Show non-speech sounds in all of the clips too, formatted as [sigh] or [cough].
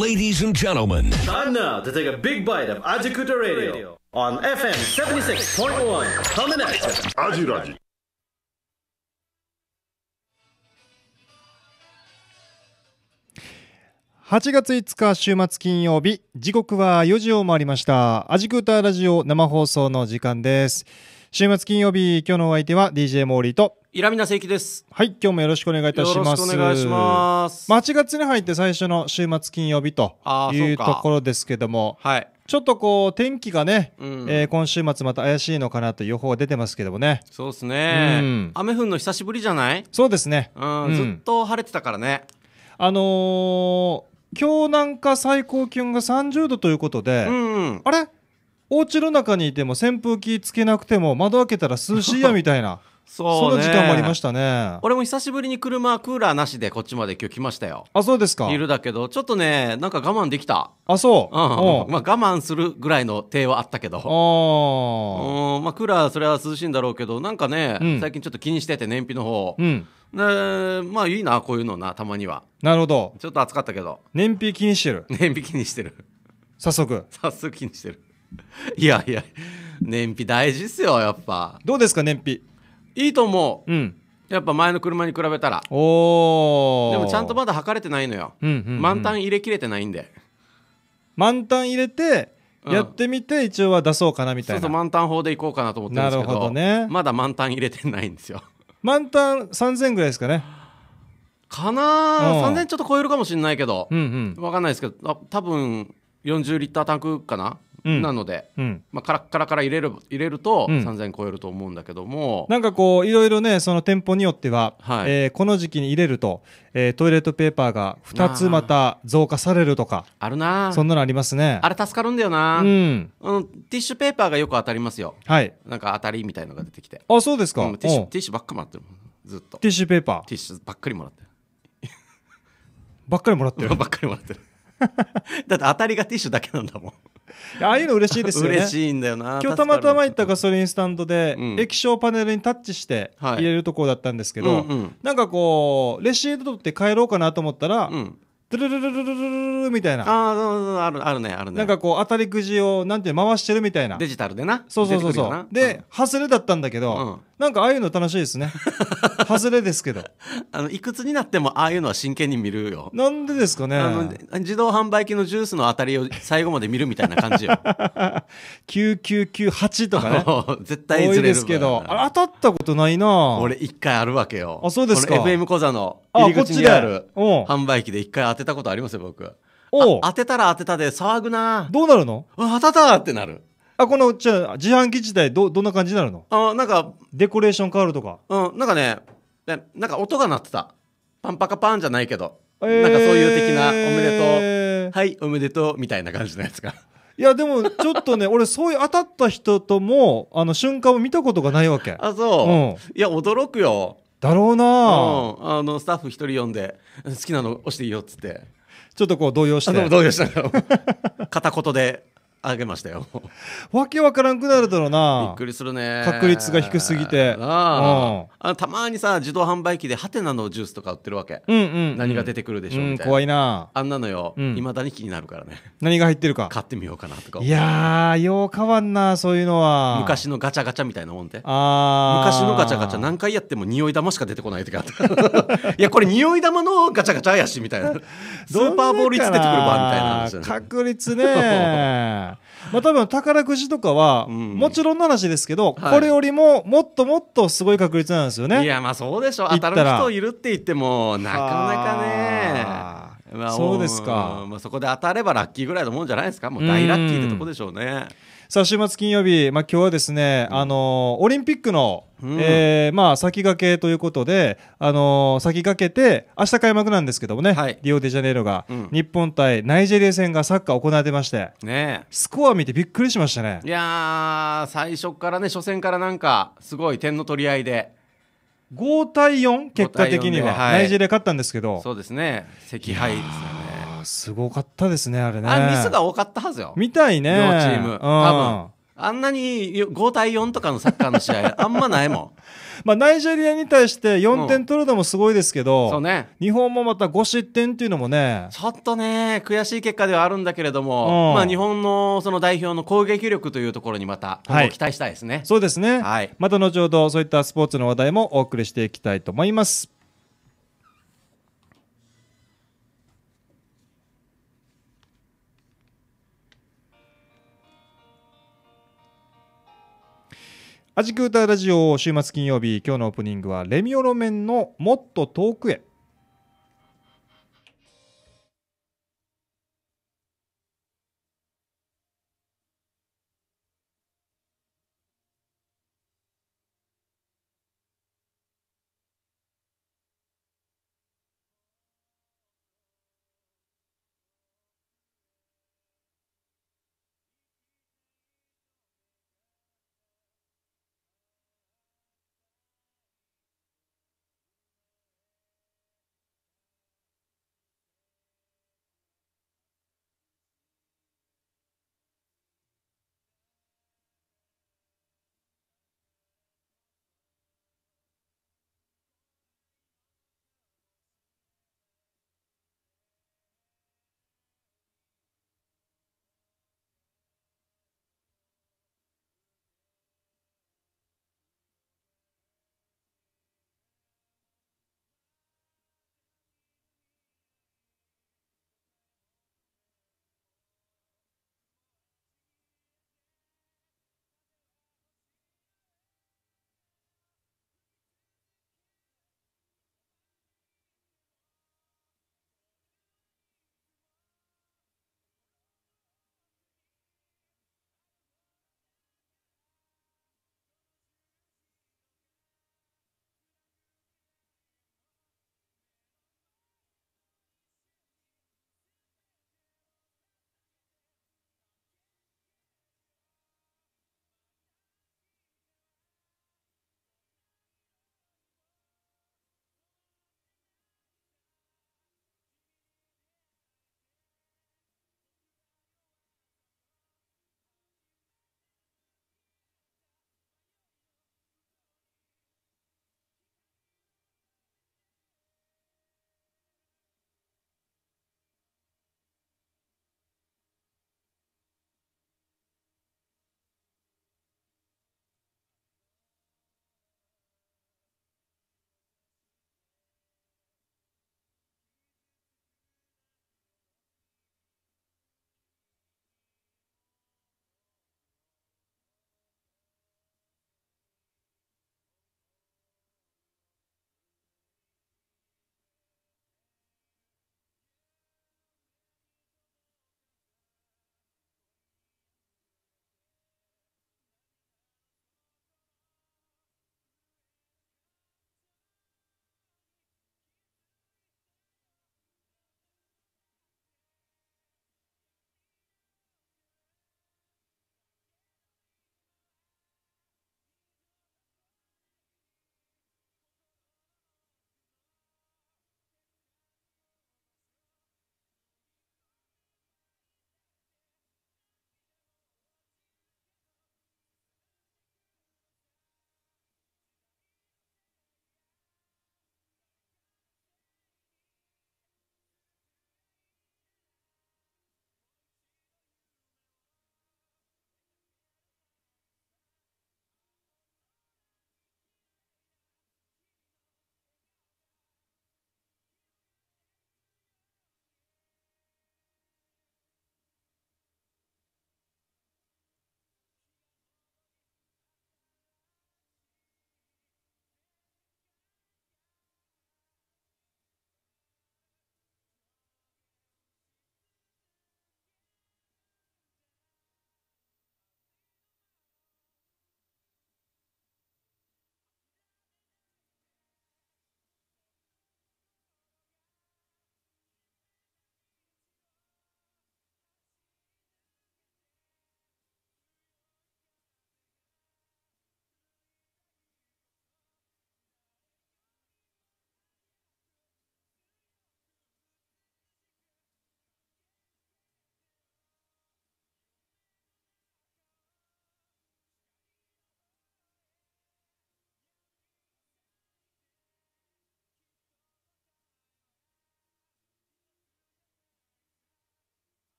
Ladies and gentlemen, time now to take a big bite of Ajikuta Radio on FM 76.1. Coming at you, Ajuraji. 8月5日週末金曜日時刻は4時を回りましたアジクータラジオ生放送の時間です週末金曜日今日のお相手は DJ モーリーとイラミナ正規です。はい、今日もよろしくお願いいたします。よろしくお願いします。まあ、8月に入って最初の週末金曜日というところですけども、はい。ちょっとこう天気がね、うん、えー、今週末また怪しいのかなという予報が出てますけどもね。そうですね、うん、雨降るの久しぶりじゃない？そうですね。うん、うん、ずっと晴れてたからね。あのー、今日なんか最高気温が30度ということで、うん、うん、あれ？お家の中にいても扇風機つけなくても窓開けたら涼しいやみたいな [laughs] そう、ね、その時間もありましたね俺も久しぶりに車クーラーなしでこっちまで今日来ましたよあそうですかいるだけどちょっとねなんか我慢できたあそう、うんまあ、我慢するぐらいの手はあったけどうんまあ、クーラーそれは涼しいんだろうけどなんかね、うん、最近ちょっと気にしてて燃費の方、うん、ね、まあいいなこういうのなたまにはなるほどちょっと暑かったけど燃費気にしてる燃費気にしてる早速早速気にしてるいやいや燃費大事っすよやっぱどうですか燃費いいと思う、うん、やっぱ前の車に比べたらおでもちゃんとまだ測れてないのよ、うんうんうん、満タン入れきれてないんで満タン入れてやってみて一応は出そうかなみたいな、うん、そうそう満タン法でいこうかなと思ってるんですけどなるほど、ね、まだ満タン入れてないんですよ満タン3000ぐらいですかねかな3000ちょっと超えるかもしれないけど、うんうん、分かんないですけど多分40リッタータンクかななので、うん、まあ、カラッカラから入れる入れると3000円超えると思うんだけども、うん、なんかこういろいろねその店舗によっては、はい、えー、この時期に入れると、えー、トイレットペーパーが2つまた増加されるとかあるなそんなのありますねあれ助かるんだよな、うん、ティッシュペーパーがよく当たりますよはいなんか当たりみたいのが出てきてあそうですか、ティッシュティッシュばっかもらってるずっとティッシュペーパーティッシュばっかりもらってるばっかりもらってるばっかりもらってる [laughs] [laughs] だって当たりがティッシュだけなんだもん [laughs] ああいうの嬉しいですよね嬉しいんだよな今日たまたま行ったガソリンスタンドで、うん、液晶パネルにタッチして入れるとこだったんですけど、はいうんうん、なんかこうレシート取って帰ろうかなと思ったら、うんドゥルルルルルルルみたいなあああるあるねあるねなんかこう当たりくじをなんて回してるみたいなデジタルでなそうそうそうそうで、ハズレだったんだけど、なんかああいうの楽しいですねハズレですけどあのいくつになってもああいうのは真剣に見るよなんでですかね自動販売機のジュースの当たりを最後まで見るみたいな感じよ9998とかね絶対ずれるですけど当たったことないな俺一回あるわけよあそうですか FM 小座の入り口にある販売機で一回当てたことありますよ僕お当てたら当てたで騒ぐなどうなるのあ当たったってなるあこのじゃ自販機自体どどんな感じになるのあなんかデコレーション変わるとかうんなんかねなんか音が鳴ってたパンパカパンじゃないけど、えー、なんかそういう的なおめでとうはいおめでとうみたいな感じのやつがいやでもちょっとね [laughs] 俺そういう当たった人ともあの瞬間を見たことがないわけあそう、うん、いや驚くよだろうな、うん、あのスタッフ一人呼んで好きなの押していいよっつってちょっとこう動揺して動揺した [laughs] 片言であげましたよ [laughs] わけわからんくなるだろうなびっくりするね確率が低すぎてあ、うん、あたまにさ自動販売機でハテナのジュースとか売ってるわけ、うんうん、何が出てくるでしょうみたいな、うん、怖いなあんなのよいま、うん、だに気になるからね何が入ってるか買ってみようかなとかいやーよう変わんなそういうのは昔のガチャガチャみたいなもんであ昔のガチャガチャ何回やっても匂い玉しか出てこない時あった [laughs] いやこれ匂い玉のガチャガチャやしみたいなド [laughs] ーパーボールいつ出てくるばみたいな話、ね、確率ねまあ多分宝くじとかは、もちろんの話ですけど、はい、これよりももっともっとすごい確率なんですよね。いやまあそうでしょ当たる人いるって言ってもなかなかね。まあ、そうですか、まあ、そこで当たればラッキーぐらいのもんじゃないですかもう大ラッキーってとこでしょうね。うさあ、週末金曜日、まあ、今日はですね、あのー、オリンピックの、うん、えー、まあ、先駆けということで、あのー、先駆けて、明日開幕なんですけどもね、はい、リオデジャネイロが、うん、日本対ナイジェリア戦がサッカー行われてまして、ね、スコア見てびっくりしましたね。いや最初からね、初戦からなんか、すごい点の取り合いで。5対4、結果的には、はい、ナイジェリア勝ったんですけど、そうですね、惜敗ですね。すごかったですね、あれね。あミスが多かったはずよ。見たいね。両チーム。うん、多分。あんなに5対4とかのサッカーの試合、[laughs] あんまないもん。まあ、ナイジェリアに対して4点取るのもすごいですけど、うん、そうね、日本もまた5失点っていうのもねちょっとね悔しい結果ではあるんだけれども、うん、まあ、日本のその代表の攻撃力というところにまた、期待したいですね。そうですね、はい、また後ほどそういったスポーツの話題もお送りしていきたいと思います。アジクータラジオ週末金曜日今日のオープニングはレミオロメンのもっと遠くへ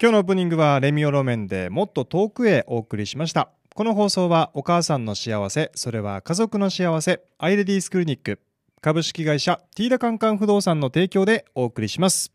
今日のオープニングはレミオロメンでもっと遠くへお送りしましたこの放送はお母さんの幸せそれは家族の幸せアイレディースクリニック株式会社ティーダカンカン不動産の提供でお送りします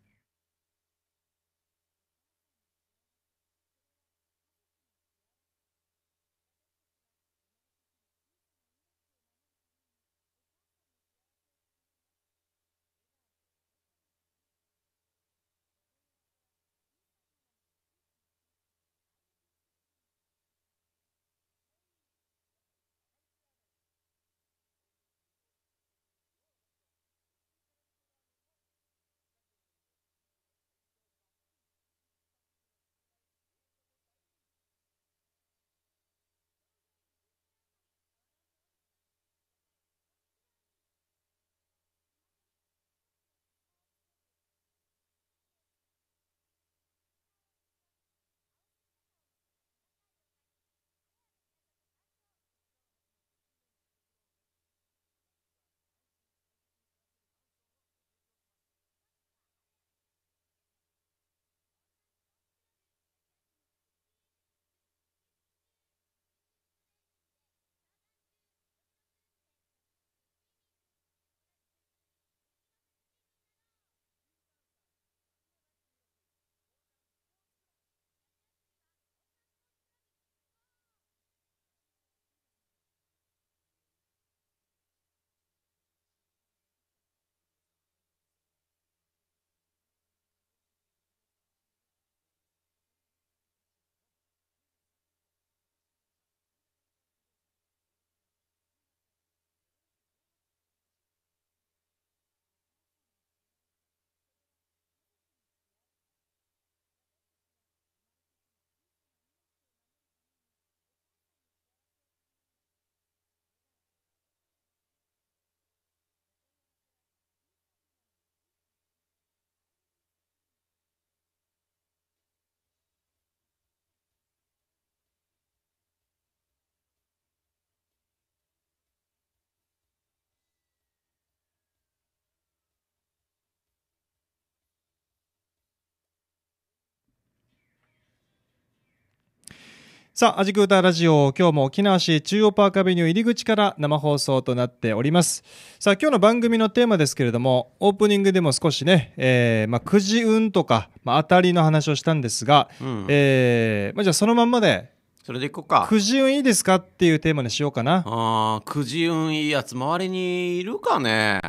さあ、アジクータラジオ、今日も沖縄市中央パークアベニュー入り口から生放送となっております。さあ、今日の番組のテーマですけれども、オープニングでも少しね、えー、まあ、くじ運とか、まあ、当たりの話をしたんですが、うん、えー、まあ、じゃあそのまんまで、それでいこうか。くじ運いいですかっていうテーマにしようかな。ああ、くじ運いいやつ、周りにいるかね。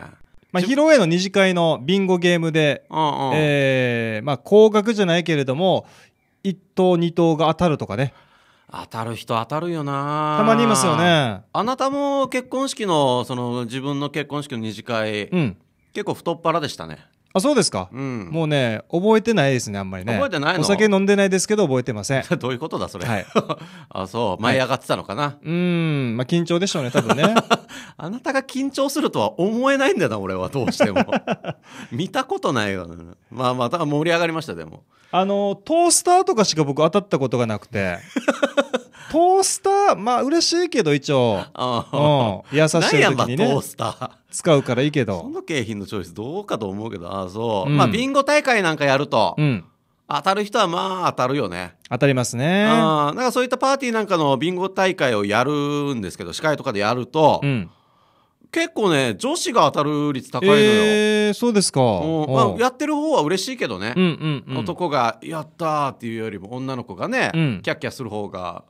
まあ、披露宴の二次会のビンゴゲームで、うんうん、えー、まあ、高額じゃないけれども、1等2等が当たるとかね当たる人当たるよなたまにいますよねあなたも結婚式のその自分の結婚式の二次会、うん、結構太っ腹でしたねあ、そうですか。うんもうね、覚えてないですね、あんまりね。覚えてないのお酒飲んでないですけど、覚えてません。[laughs] どういうことだそれ、はい [laughs] あそう舞い上がってたのかな、うん、まあ緊張でしょうね、多分ね。[laughs] あなたが緊張するとは思えないんだよな俺はどうしても見たことないよなまあまあだから盛り上がりましたでもあの、トースターとかしか僕当たったことがなくて、トースター、まあ嬉しいけど一応、うん、優しい時にね、トースター使うからいいけど。その景品のチョイスどうかと思うけど、ああそう、うん、まあビンゴ大会なんかやると、うん、当たる人はまあ当たるよね。当たりますね。あなんかそういったパーティーなんかのビンゴ大会をやるんですけど、司会とかでやると、うん結構ね女子が当たる率高いのよ、えー、そうですか、まあ、やってる方は嬉しいけどね、うんうんうん、男が「やった!」っていうよりも女の子がね、うん、キャッキャする方が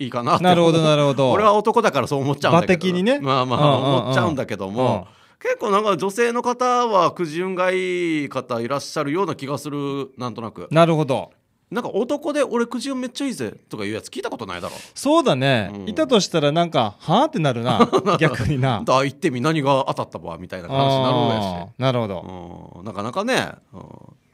いいかななるほどなるほど俺は男だからそう思っちゃうんだけど、ね、まあまあ思っちゃうんだけども、結構なんか女性の方はくじ運がいい方いらっしゃるような気がするなんとなくなるほどなんか男で俺くじ運めっちゃいいぜとかいうやつ聞いたことないだろそうだね、うん、いたとしたらなんかはあってなるな [laughs] 逆になだ言ってみ何が当たったわみたいな感になるやなるほど、うん、なかなかね、うん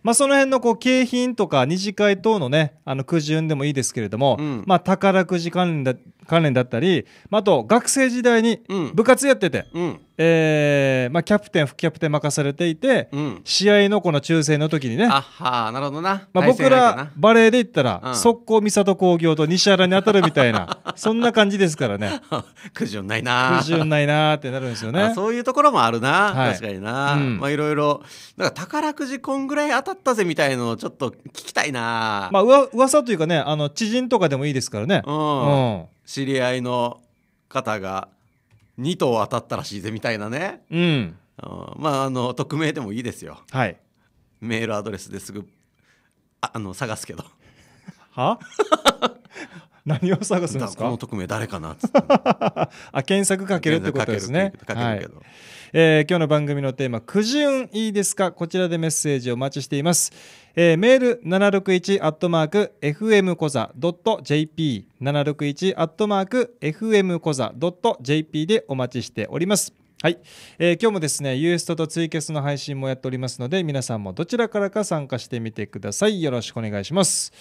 まあ、その辺のこう景品とか二次会等のねあのくじ運でもいいですけれども、うんまあ、宝くじ関連だ関連だったり、まあ、あと学生時代に部活やってて、うん、えー、まあ、キャプテン副キャプテン任されていて、うん、試合のこの抽選の時にねあはなるほどな、まあ、僕らバレーで言ったら、うん、速攻三郷工業と西原に当たるみたいな [laughs] そんな感じですからね [laughs] 苦じないな苦じないなってなるんですよねそういうところもあるな、はい、確かにな、うん、まあいろいろだから宝くじこんぐらい当たったぜみたいのをちょっと聞きたいなまあうわ噂というかねあの知人とかでもいいですからねうん知り合いの方が2頭当たったらしいぜみたいなね、うん、まああの匿名でもいいですよ、はい、メールアドレスですぐああの探すけどは [laughs] 何を探すんですかこの匿名誰かなっつって [laughs] あ検索かけるってことですねかけるけど、はいえー、今日の番組のテーマ、くじゅんいいですかこちらでメッセージをお待ちしています。えー、メール761アットマーク FM コザ .jp 761アットマーク FM コザ .jp でお待ちしております。はい、えー、今日もですねユーストとツイキャスの配信もやっておりますので皆さんもどちらからか参加してみてくださいよろしくお願いします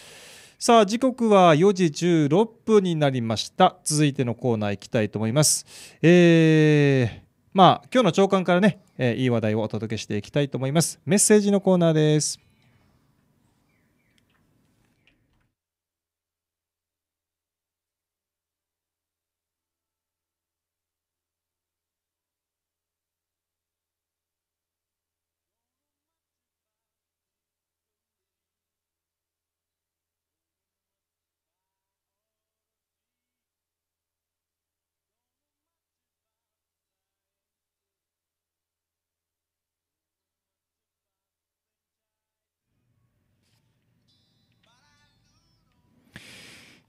さあ時刻は4時16分になりました続いてのコーナー行きたいと思いますえーまあ今日の朝刊からね、えー、いい話題をお届けしていきたいと思いますメッセージのコーナーです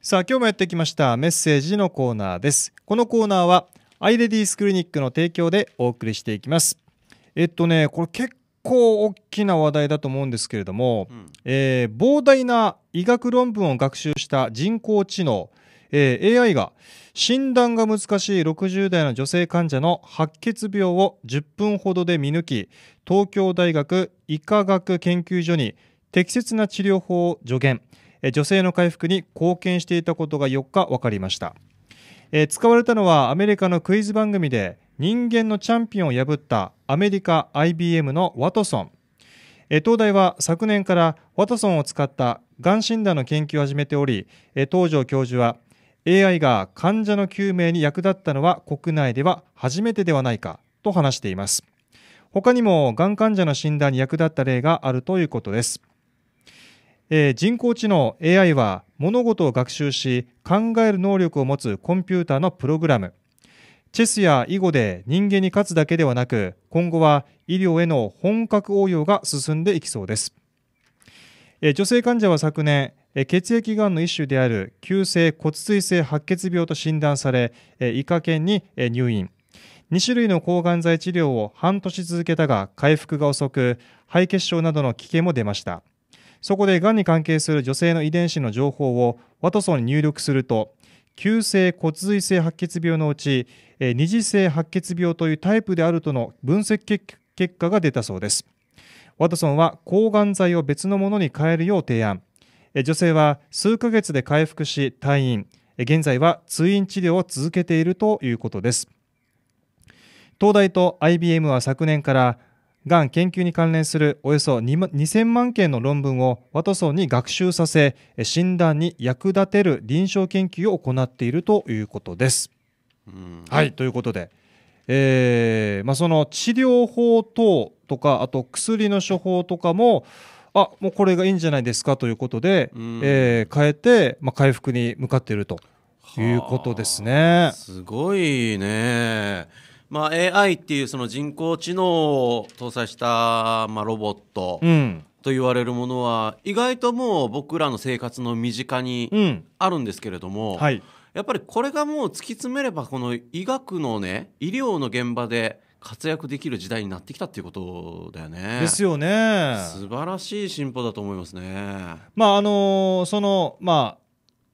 さあ今日もやってきましたメッセージのコーナーですこのコーナーはアイレディースクリニックの提供でお送りしていきますえっとねこれ結構大きな話題だと思うんですけれども、うん、えー、膨大な医学論文を学習した人工知能、えー、AI が診断が難しい60代の女性患者の白血病を10分ほどで見抜き東京大学医科学研究所に適切な治療法を助言女性の回復に貢献していたことが4日分かりました、えー、使われたのはアメリカのクイズ番組で人間のチャンピオンを破ったアメリカ IBM のワトソン、えー、東大は昨年からワトソンを使ったがん診断の研究を始めており、えー、東條教授は AI が患者の救命に役立ったのは国内では初めてではないかと話しています他にもがん患者の診断に役立った例があるということですえー、人工知能 AI は物事を学習し考える能力を持つコンピューターのプログラムチェスや囲碁で人間に勝つだけではなく今後は医療への本格応用が進んでいきそうです、えー、女性患者は昨年血液がんの一種である急性骨髄性白血病と診断され医科研に入院2種類の抗がん剤治療を半年続けたが回復が遅く肺血症などの危険も出ましたそこでがんに関係する女性の遺伝子の情報をワトソンに入力すると急性骨髄性白血病のうち二次性白血病というタイプであるとの分析結果が出たそうですワトソンは抗がん剤を別のものに変えるよう提案女性は数ヶ月で回復し退院現在は通院治療を続けているということです東大と IBM は昨年からがん研究に関連するおよそ2000万件の論文をワトソンに学習させ診断に役立てる臨床研究を行っているということです。はいということで、えーまあ、その治療法等とかあと薬の処方とかもあもうこれがいいんじゃないですかということで、えー、変えて、まあ、回復に向かっているということですね。すごいねまあ、AI っていうその人工知能を搭載した、まあ、ロボットと言われるものは、意外ともう僕らの生活の身近にあるんですけれども、うんはい、やっぱりこれがもう突き詰めればこの医学のね医療の現場で活躍できる時代になってきたっていうことだよね。ですよね。素晴らしい進歩だと思いますね。まああのー、そのまあ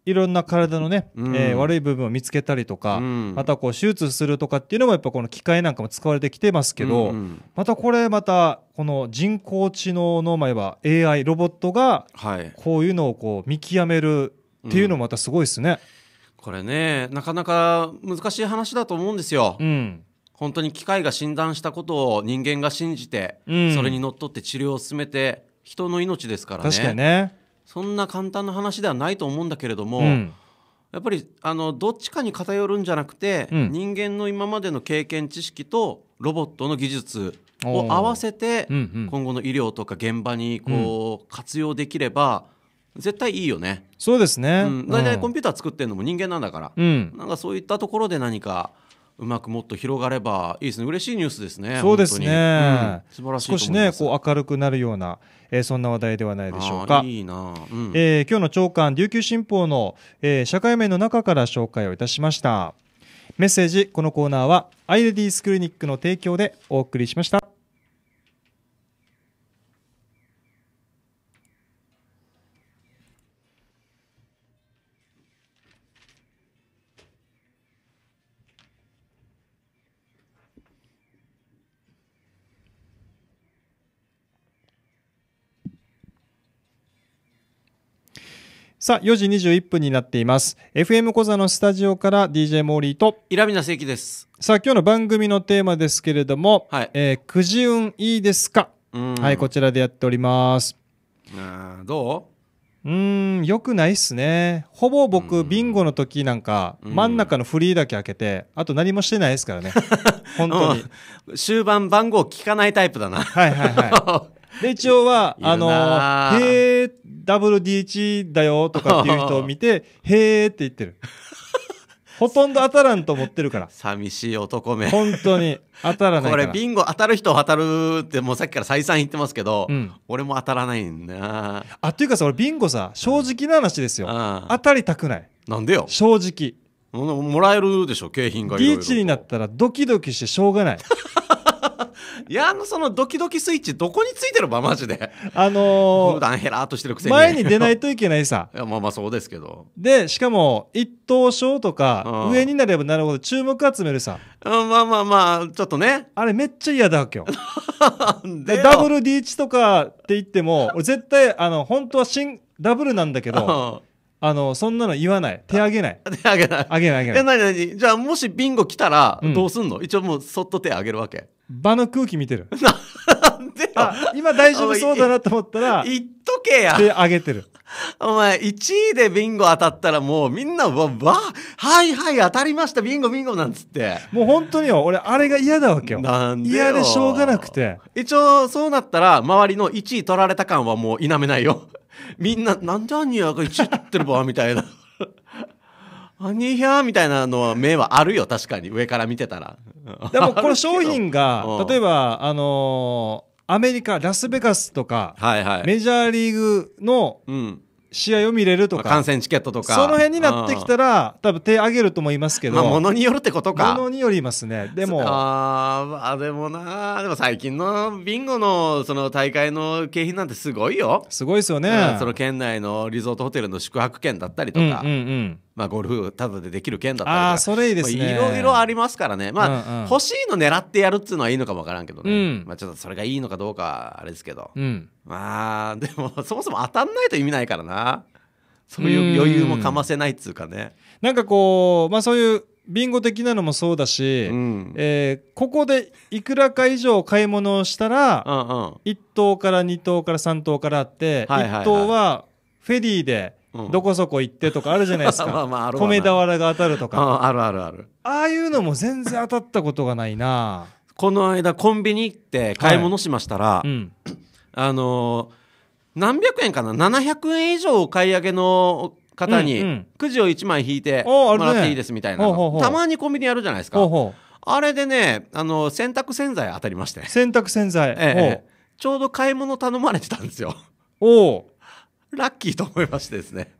いろんな体のね、うん、えー、悪い部分を見つけたりとか、うん、またこう手術するとかっていうのもやっぱこの機械なんかも使われてきてますけど、うんうん、またこれまたこの人工知能のまあ言えば AI ロボットがこういうのをこう見極めるっていうのもまたすごいですね、うん、これねなかなか難しい話だと思うんですよ。うん本当に機械が診断したことを人間が信じて、それにのっとって治療を進めて人の命ですからね。確かにねそんな簡単な話ではないと思うんだけれども、うん、やっぱりあのどっちかに偏るんじゃなくて、うん、人間の今までの経験知識とロボットの技術を合わせて、うんうん、今後の医療とか現場にこう、うん、活用できれば絶対いいよねそうですね、うん、大体コンピューター作ってるのも人間なんだから、うん、なんかそういったところで何かうまくもっと広がればいいですね嬉しいニュースですねそうですね、うん、素晴らしい少しねこう明るくなるような、えー、そんな話題ではないでしょうかいいな、うん、えー、今日の長官琉球新報の、えー、社会面の中から紹介をいたしましたメッセージこのコーナーはアイレディースクリニックの提供でお送りしましたさあ、4時21分になっています。FM 小座のスタジオから DJ モーリーと、イラミナイキです。さあ、今日の番組のテーマですけれども、はい、えー、くじ運いいですかはい、こちらでやっております。どううん、よくないっすね。ほぼ僕、ビンゴの時なんか、真ん中のフリーだけ開けて、あと何もしてないですからね。[laughs] 本当に、終盤番号聞かないタイプだな。はいはいはい。[laughs] [laughs] で、一応は、あの、へえ、WD1 だよとかっていう人を見て、[laughs] へぇって言ってる。ほとんど当たらんと思ってるから。寂しい男め。本当に。当たらないこれ、ビンゴ当たる人当たるって、もうさっきから再三言ってますけど、うん、俺も当たらないんだあ、っいうかさ、俺、ビンゴさ、正直な話ですよ。うん、当たりたくない。なんでよ。正直。もらえるでしょ、景品がいろいろ。リーチになったら、ドキドキしてしょうがない。[laughs] いや、あの、そのドキドキスイッチ、どこについてるば、マジで。あのー、普段ヘラーとしてるくせに。前に出ないといけないさ。[laughs] いや、まあまあそうですけど。で、しかも、一等賞とか、上になればなるほど注目集めるさ。うん、まあまあまあ、ちょっとね。あれめっちゃ嫌だわけよ。[laughs] でダブル D 値とかって言っても、俺絶対、あの、本当は新、ダブルなんだけど、あの、そんなの言わない。手あげない。[laughs] 手あげない。あげない、あげない。え、なになにじゃあ、もしビンゴ来たら、どうすんの、うん、一応もう、そっと手あげるわけ。場の空気見てる。[laughs] なんであ、今大丈夫そうだなと思ったら、言っとけや。で、上げてる。お前、1位でビンゴ当たったらもうみんな、わ、わ、はいはい当たりました、ビンゴビンゴなんつって。もう本当によ、俺あれが嫌だわけよ。なんで嫌でしょうがなくて。一応そうなったら、周りの1位取られた感はもう否めないよ。みんな、なんでアニアが1位取ってるばみたいな。アニヒャーみたいなのは目はあるよ確かに上から見てたらでも [laughs] この商品が例えばあのー、アメリカラスベガスとか、はいはい、メジャーリーグの、試合を見れるとか観戦チケットとかその辺になってきたら、うん、多分手上げると思いますけど、まあ、ものによるってことかものによりますねでもああでもなでも最近のビンゴのその大会の景品なんてすごいよすごいですよね、うん、その県内のリゾートホテルの宿泊券だったりとか、うんうんうんまあ、ゴルフただでできる券だったりとかあそれいいですねいろいろありますからね、まあ、うんうん、欲しいの狙ってやるっていうのはいいのかもわからんけどね、うん、まあ、ちょっとそれがいいのかどうかあれですけど、うん、まあでもそもそも当たんないと意味ないからなそういう余裕もかませないっつうかね、うん、なんかこう、まあ、そういうビンゴ的なのもそうだし、うん、えー、ここでいくらか以上買い物をしたら、うんうん、1等から2等から3等からあって、はいはいはい、1等はフェリーで。どこそこ行ってとかあるじゃないですか [laughs] まあまあある米俵が当たるとかあるあるあるああいうのも全然当たったことがないなこの間コンビニ行って買い物しましたら、はいうん、あのー、何百円かな700円以上お買い上げの方にくじを1枚引いてもらっていいですみたいな、たまにコンビニやるじゃないですかあれでねあのー、洗濯洗剤当たりまして洗濯洗剤、ええ、ちょうど買い物頼まれてたんですよおおラッキーと思いましてですね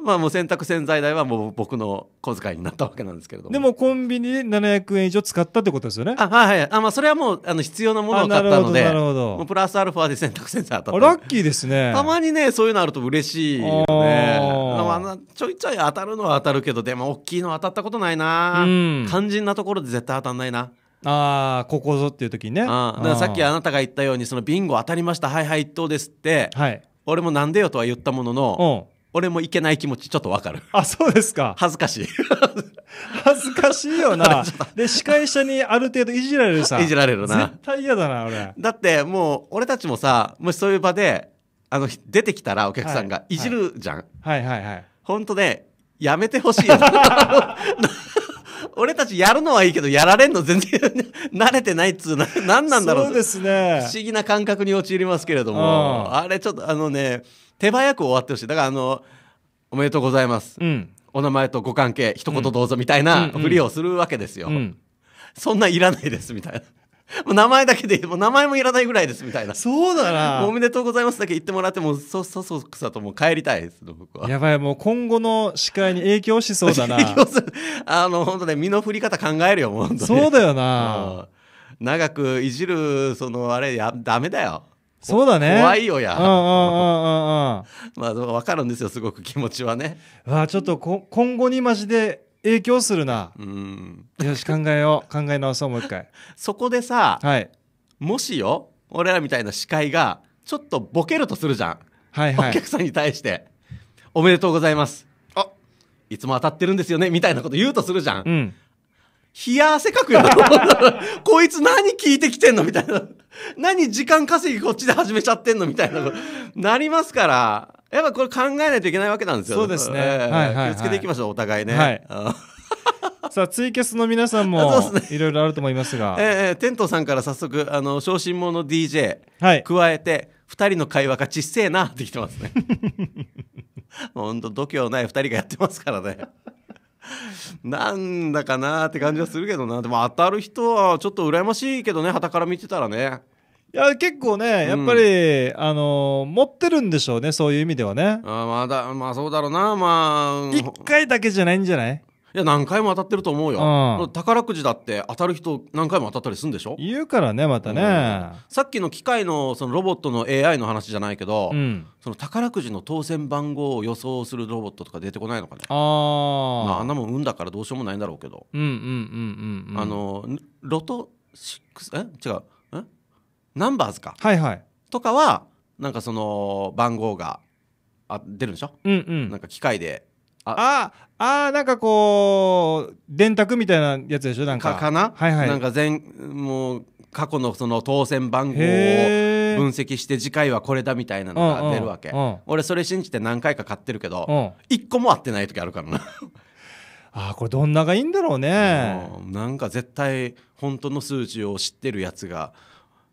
まあもう洗濯洗剤代はもう僕の小遣いになったわけなんですけれどもでもコンビニで700円以上使ったってことですよねあはいはいあ、まあ、それはもうあの必要なものを買ったのでなるほどプラスアルファで洗濯洗剤当たったラッキーですねたまにねそういうのあると嬉しいよねあ、まあ、ちょいちょい当たるのは当たるけどでも大きいの当たったことないな、うん、肝心なところで絶対当たんないなあここぞっていう時にねあだからさっきあなたが言ったようにそのビンゴ当たりましたはいはい一等ですって、はい、俺もなんでよとは言ったものの、俺もいけない気持ちちょっとわかる。あ、そうですか。恥ずかしい。[laughs] 恥ずかしいよな。[laughs] で、司会者にある程度いじられるさ。いじられるな。絶対嫌だな、俺。だってもう、俺たちもさ、もしそういう場で、あの、出てきたらお客さんがいじるじゃん。はい、はい、はいはいはい本当ね、やめてほしいよ。[laughs] 俺たちやるのはいいけど、やられんの全然 [laughs] 慣れてないっつうのは、[laughs] 何なんだろう。そうですね。不思議な感覚に陥りますけれども、あれちょっとあのね、手早く終わってほしい。だからあの、おめでとうございます。うん、お名前とご関係、一言どうぞみたいなふりをするわけですよ。うんうん、そんないらないですみたいな。[laughs] もう名前だけでもう名前もいらないぐらいですみたいなそうだなおめでとうございますだけ言ってもらってもそそそくさともう帰りたいです僕はやばいもう今後の司会に影響しそうだな [laughs] あの本当ね身の振り方考えるよ本当そうだよな、長くいじるそのあれやダメだよそうだね。怖いよや。うんうんうんうんうん。[laughs] まあ、わかるんですよ、すごく気持ちはね。あちょっとこ、今後にマジで影響するな、うん、よし考えよう考え直そうもう一回 [laughs] そこでさ、はい、もしよ俺らみたいな司会がちょっとボケるとするじゃん、はいはい、お客さんに対して「おめでとうございます」あいつも当たってるんですよねみたいなこと言うとするじゃん、うん、冷や汗かくよ [laughs] こいつ何聞いてきてんのみたいな [laughs] 何時間稼ぎこっちで始めちゃってんのみたいなこと [laughs] なりますから、やっぱこれ考えないといけないわけなんですよ。そうですね。えー、はい、はい、気をつけていきましょう、お互いね。はい、[laughs] さあツイキャスの皆さんもいろいろあると思いますがす、ね、えー、テントさんから早速あの小心者 DJ、加えて2人の会話がちっせえなってきてますね本当度胸ない2人がやってますからね [laughs] なんだかなって感じはするけどなでも当たる人はちょっと羨ましいけどねはたから見てたらねいや結構ね、やっぱり、うん、あの持ってるんでしょうね、そういう意味ではね。あまだ、まあそうだろうな、まあ。1回だけじゃないんじゃないいや何回も当たってると思うよ、うん、宝くじだって当たる人何回も当たったりするんでしょ言うからねまたね、うん、さっきの機械のそのロボットの AI の話じゃないけど、うん、その宝くじの当選番号を予想するロボットとか出てこないのかねあ、まあ、あんなもん運だからどうしようもないんだろうけどあのロト6え違うえナンバーズか、はいはい、とかはなんかその番号があ出るんでしょ、うんうん、なんか機械でああなんかこう電卓みたいなやつでしょなんかかな、はいはい、なんか全もう過去のその当選番号を分析して次回はこれだみたいなのが出るわけ、俺それ信じて何回か買ってるけど、1個も合ってない時あるからな [laughs] あこれどんながいいんだろうね、なんか絶対本当の数値を知ってるやつが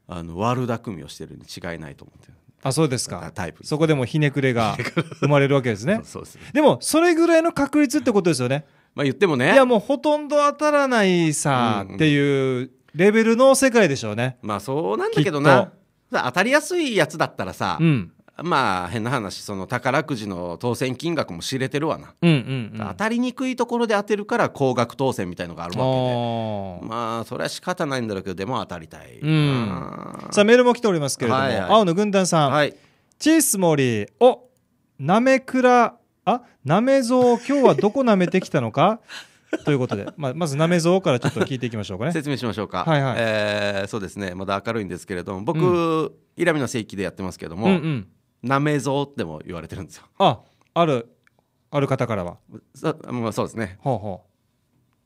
あの悪巧みをしてるに違いないと思ってあそうですかタイプそこでもひねくれが [laughs] 生まれるわけですね [laughs] そうですねでもそれぐらいの確率ってことですよねまあ言ってもねいやもうほとんど当たらないさっていうレベルの世界でしょうね、うんうん、まあそうなんだけどな当たりやすいやつだったらさ、うん、まあ変な話その宝くじの当選金額も知れてるわな、うんうんうん、当たりにくいところで当てるから高額当選みたいのがあるわけでまあそれは仕方ないんだろうけどでも当たりたい、うん、さあメールも来ておりますけれども、はいはい、青の軍団さん、はい、チースモリーおなめくらあなめぞう今日はどこなめてきたのか [laughs] ということで、まあ、まずなめぞうからちょっと聞いていきましょうかね説明しましょうか、はいはい、えー、そうですねまだ明るいんですけれども僕、うん、イラミの聖域でやってますけども、うんうんなめぞうっても言われてるんですよああるある方からはそ,、まあ、そうですねほうほう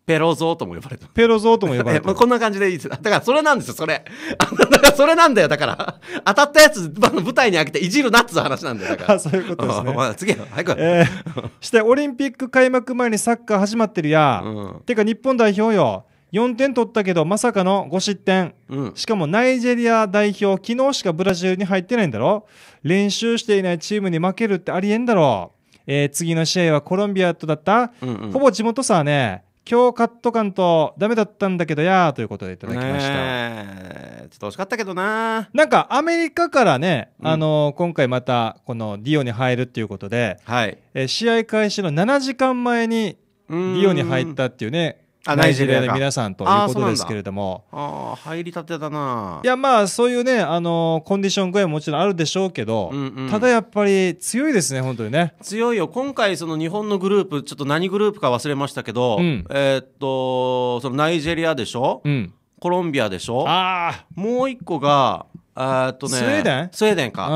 ペロゾーとも呼ばれてペロゾーとも呼ばれて [laughs] こんな感じでいいです。だからそれなんですよ、それ。[laughs] それなんだよ、だから。当たったやつ、舞台に上げていじるなっつう話なんだよ、だから。[laughs] そういうことですね。まあ、次は、早く。えー、して、オリンピック開幕前にサッカー始まってるや。うん、てか、日本代表よ。4点取ったけどまさかの5失点、うん、しかもナイジェリア代表昨日しかブラジルに入ってないんだろ練習していないチームに負けるってありえんだろ、えー、次の試合はコロンビアとだった、うんうん、ほぼ地元さはね今日カット感とダメだったんだけどやーということでいただきました、ちょっと惜しかったけどななんかアメリカからね、うん、あのー、今回またこのディオに入るっていうことで、はいえー、試合開始の7時間前にディオに入ったっていうねナイジェリアの皆さんということですけれども。ああ、入りたてだな。いや、まあ、そういうね、あのー、コンディション具合ももちろんあるでしょうけど、うんうん、ただやっぱり強いですね、本当にね。強いよ。今回、その日本のグループ、ちょっと何グループか忘れましたけど、うん、えー、っと、そのナイジェリアでしょ、うん、コロンビアでしょああもう一個が、あとね、スウェーデンスウェーデンか。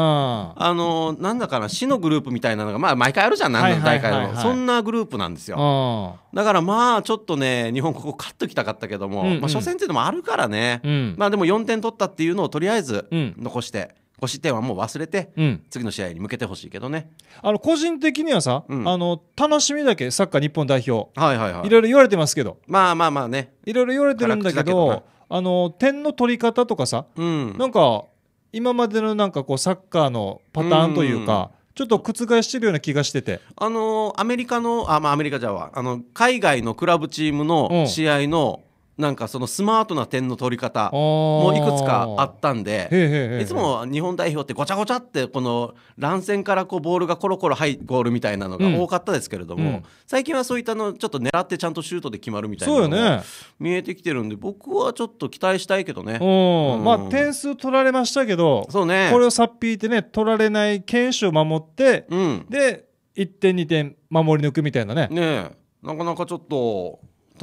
あの、なんだかな、市のグループみたいなのが、まあ、毎回あるじゃん、何の大会の。そんなグループなんですよ。だからまあ、ちょっとね、日本ここ勝っときたかったけども、うんうん、まあ、初戦っていうのもあるからね、うん、まあ、でも4点取ったっていうのをとりあえず残して、5失点はもう忘れて、うん、次の試合に向けてほしいけどねあの個人的にはさ、うん、あの楽しみだけサッカー日本代表、はいはいはい、いろいろ言われてますけどまあまあまあねいろいろ言われてるんだけどあの点の取り方とかさ、うん、なんか今までのなんかこうサッカーのパターンというか、うん、ちょっと覆してるような気がしててあのアメリカのあ、まあ、アメリカじゃあの海外のクラブチームの試合の、うんなんかそのスマートな点の取り方もいくつかあったんでいつも日本代表ってごちゃごちゃってこの乱戦からこうボールがコロコロ入るゴールみたいなのが多かったですけれども、最近はそういったのちょっと狙ってちゃんとシュートで決まるみたいなのが見えてきてるんで、僕はちょっと期待したいけどね、うん、まあ、点数取られましたけどそう、ね、これをさっぴいてね取られない堅守を守って、で1点2点守り抜くみたいなね。ねなかなかちょっと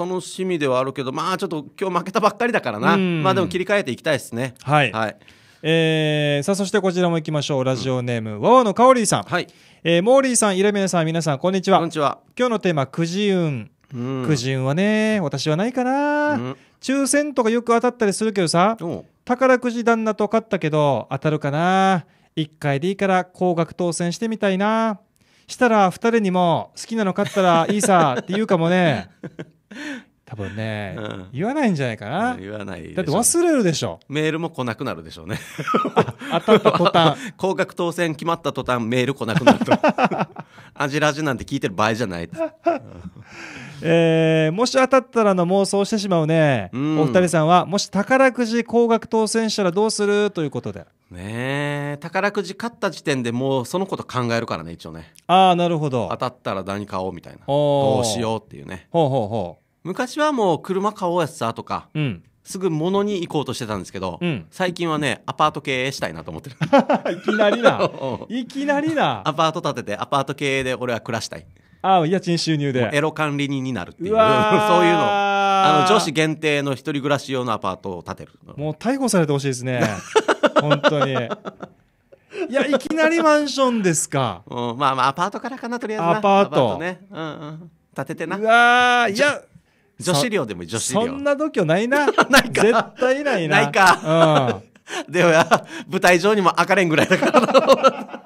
楽しみではあるけどまあちょっと今日負けたばっかりだからな、まあでも切り替えていきたいですねはい、はいえー、さあそしてこちらもいきましょうラジオネーム、うん、ワワのかおりさん、はいえー、モーリーさんイレメンさん皆さんこんにちはこんにちは今日のテーマくじ運くじ運はね私はないかな、うん、抽選とかよく当たったりするけどさ宝くじ旦那と勝ったけど当たるかな1回でいいから高額当選してみたいなしたら2人にも好きなの買ったらいいさって言うかもね [laughs] [laughs] 多分ね、うん、言わないんじゃないかな、うん、言わないだって忘れるでしょメールも来なくなるでしょうね当たった途端 [laughs] 高額当選決まった途端メール来なくなるとアジ [laughs] ラジなんて聞いてる場合じゃない、えー、もし当たったらの妄想してしまうね、うん、お二人さんはもし宝くじ高額当選したらどうするということでねえ宝くじ買った時点でもうそのこと考えるからね一応ねああなるほど当たったら何買おうみたいなどうしようっていうねほうほうほう昔はもう車買おうやつさとか、うん、すぐ物に行こうとしてたんですけど、うん、最近はねアパート経営したいなと思ってる [laughs] いきなりな [laughs] いきなりなアパート建ててアパート経営で俺は暮らしたいああ家賃収入でエロ管理人になるっていう [laughs] そういうのあの女子限定の一人暮らし用のアパートを建てるもう逮捕されてほしいですね本当にいやいきなりマンションですか、うん、まあまあアパートからかなとりあえずアパートね、うんうん、建ててなうわいや女子寮でも女子寮そんな度胸ないな [laughs] ないか絶対ないなないか、うん、[laughs] でもや舞台上にも明かれんぐらいだから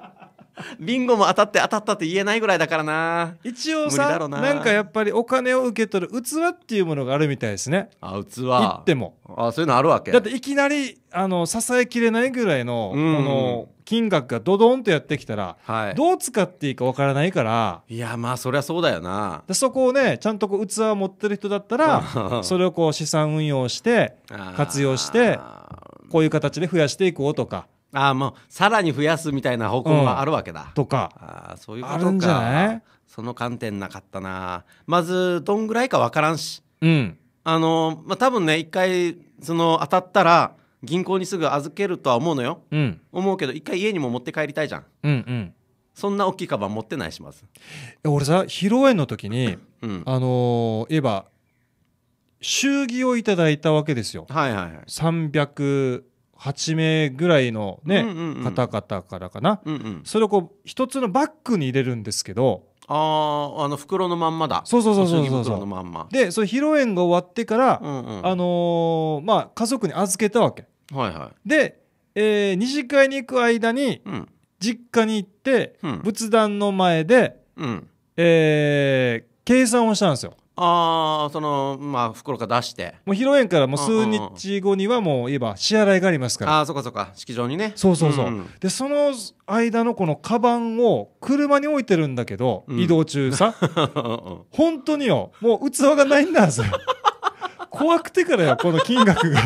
ビンゴも当たって当たったって言えないぐらいだからな一応さなんかやっぱりお金を受け取る器っていうものがあるみたいですねあ器行ってもあそういうのあるわけだっていきなりあの支えきれないぐらいの,、この金額がドドンとやってきたら、はい、どう使っていいかわからないからいやまあそりゃそうだよなそこをねちゃんとこう器を持ってる人だったら [laughs] それをこう資産運用して活用してこういう形で増やしていこうとかああもうさらに増やすみたいな方向があるわけだ、うん、とかあそういうことかあるんじゃないその観点なかったなまずどんぐらいか分からんし、うん、あのまあ多分ね一回その当たったら銀行にすぐ預けるとは思うのよ、うん、思うけど一回家にも持って帰りたいじゃん、うんうん、そんな大きいカバン持ってないします俺さ披露宴の時に、うん、あのー、言えば祝儀をいただいたわけですよ、はいはいはい、300 8名ぐらいのね、うんうんうん、方々からかな、うんうん、それをこう一つのバッグに入れるんですけどあああの袋のまんまだそうそうそうそうそうそうまんまでその披露宴が終わってから、うんうん、あのー、まあ家族に預けたわけはいはいで、えー、二次会に行く間に、うん、実家に行って、うん、仏壇の前で、うん、えー、計算をしたんですよああそのまあ袋から出してもう披露宴からもう数日後にはもう言えば支払いがありますから、ああそっかそっか式場にねそうそうそう、うん、でその間のこのカバンを車に置いてるんだけど、うん、移動中さ [laughs] 本当によもう器がないんだぜ怖くてからよこの金額が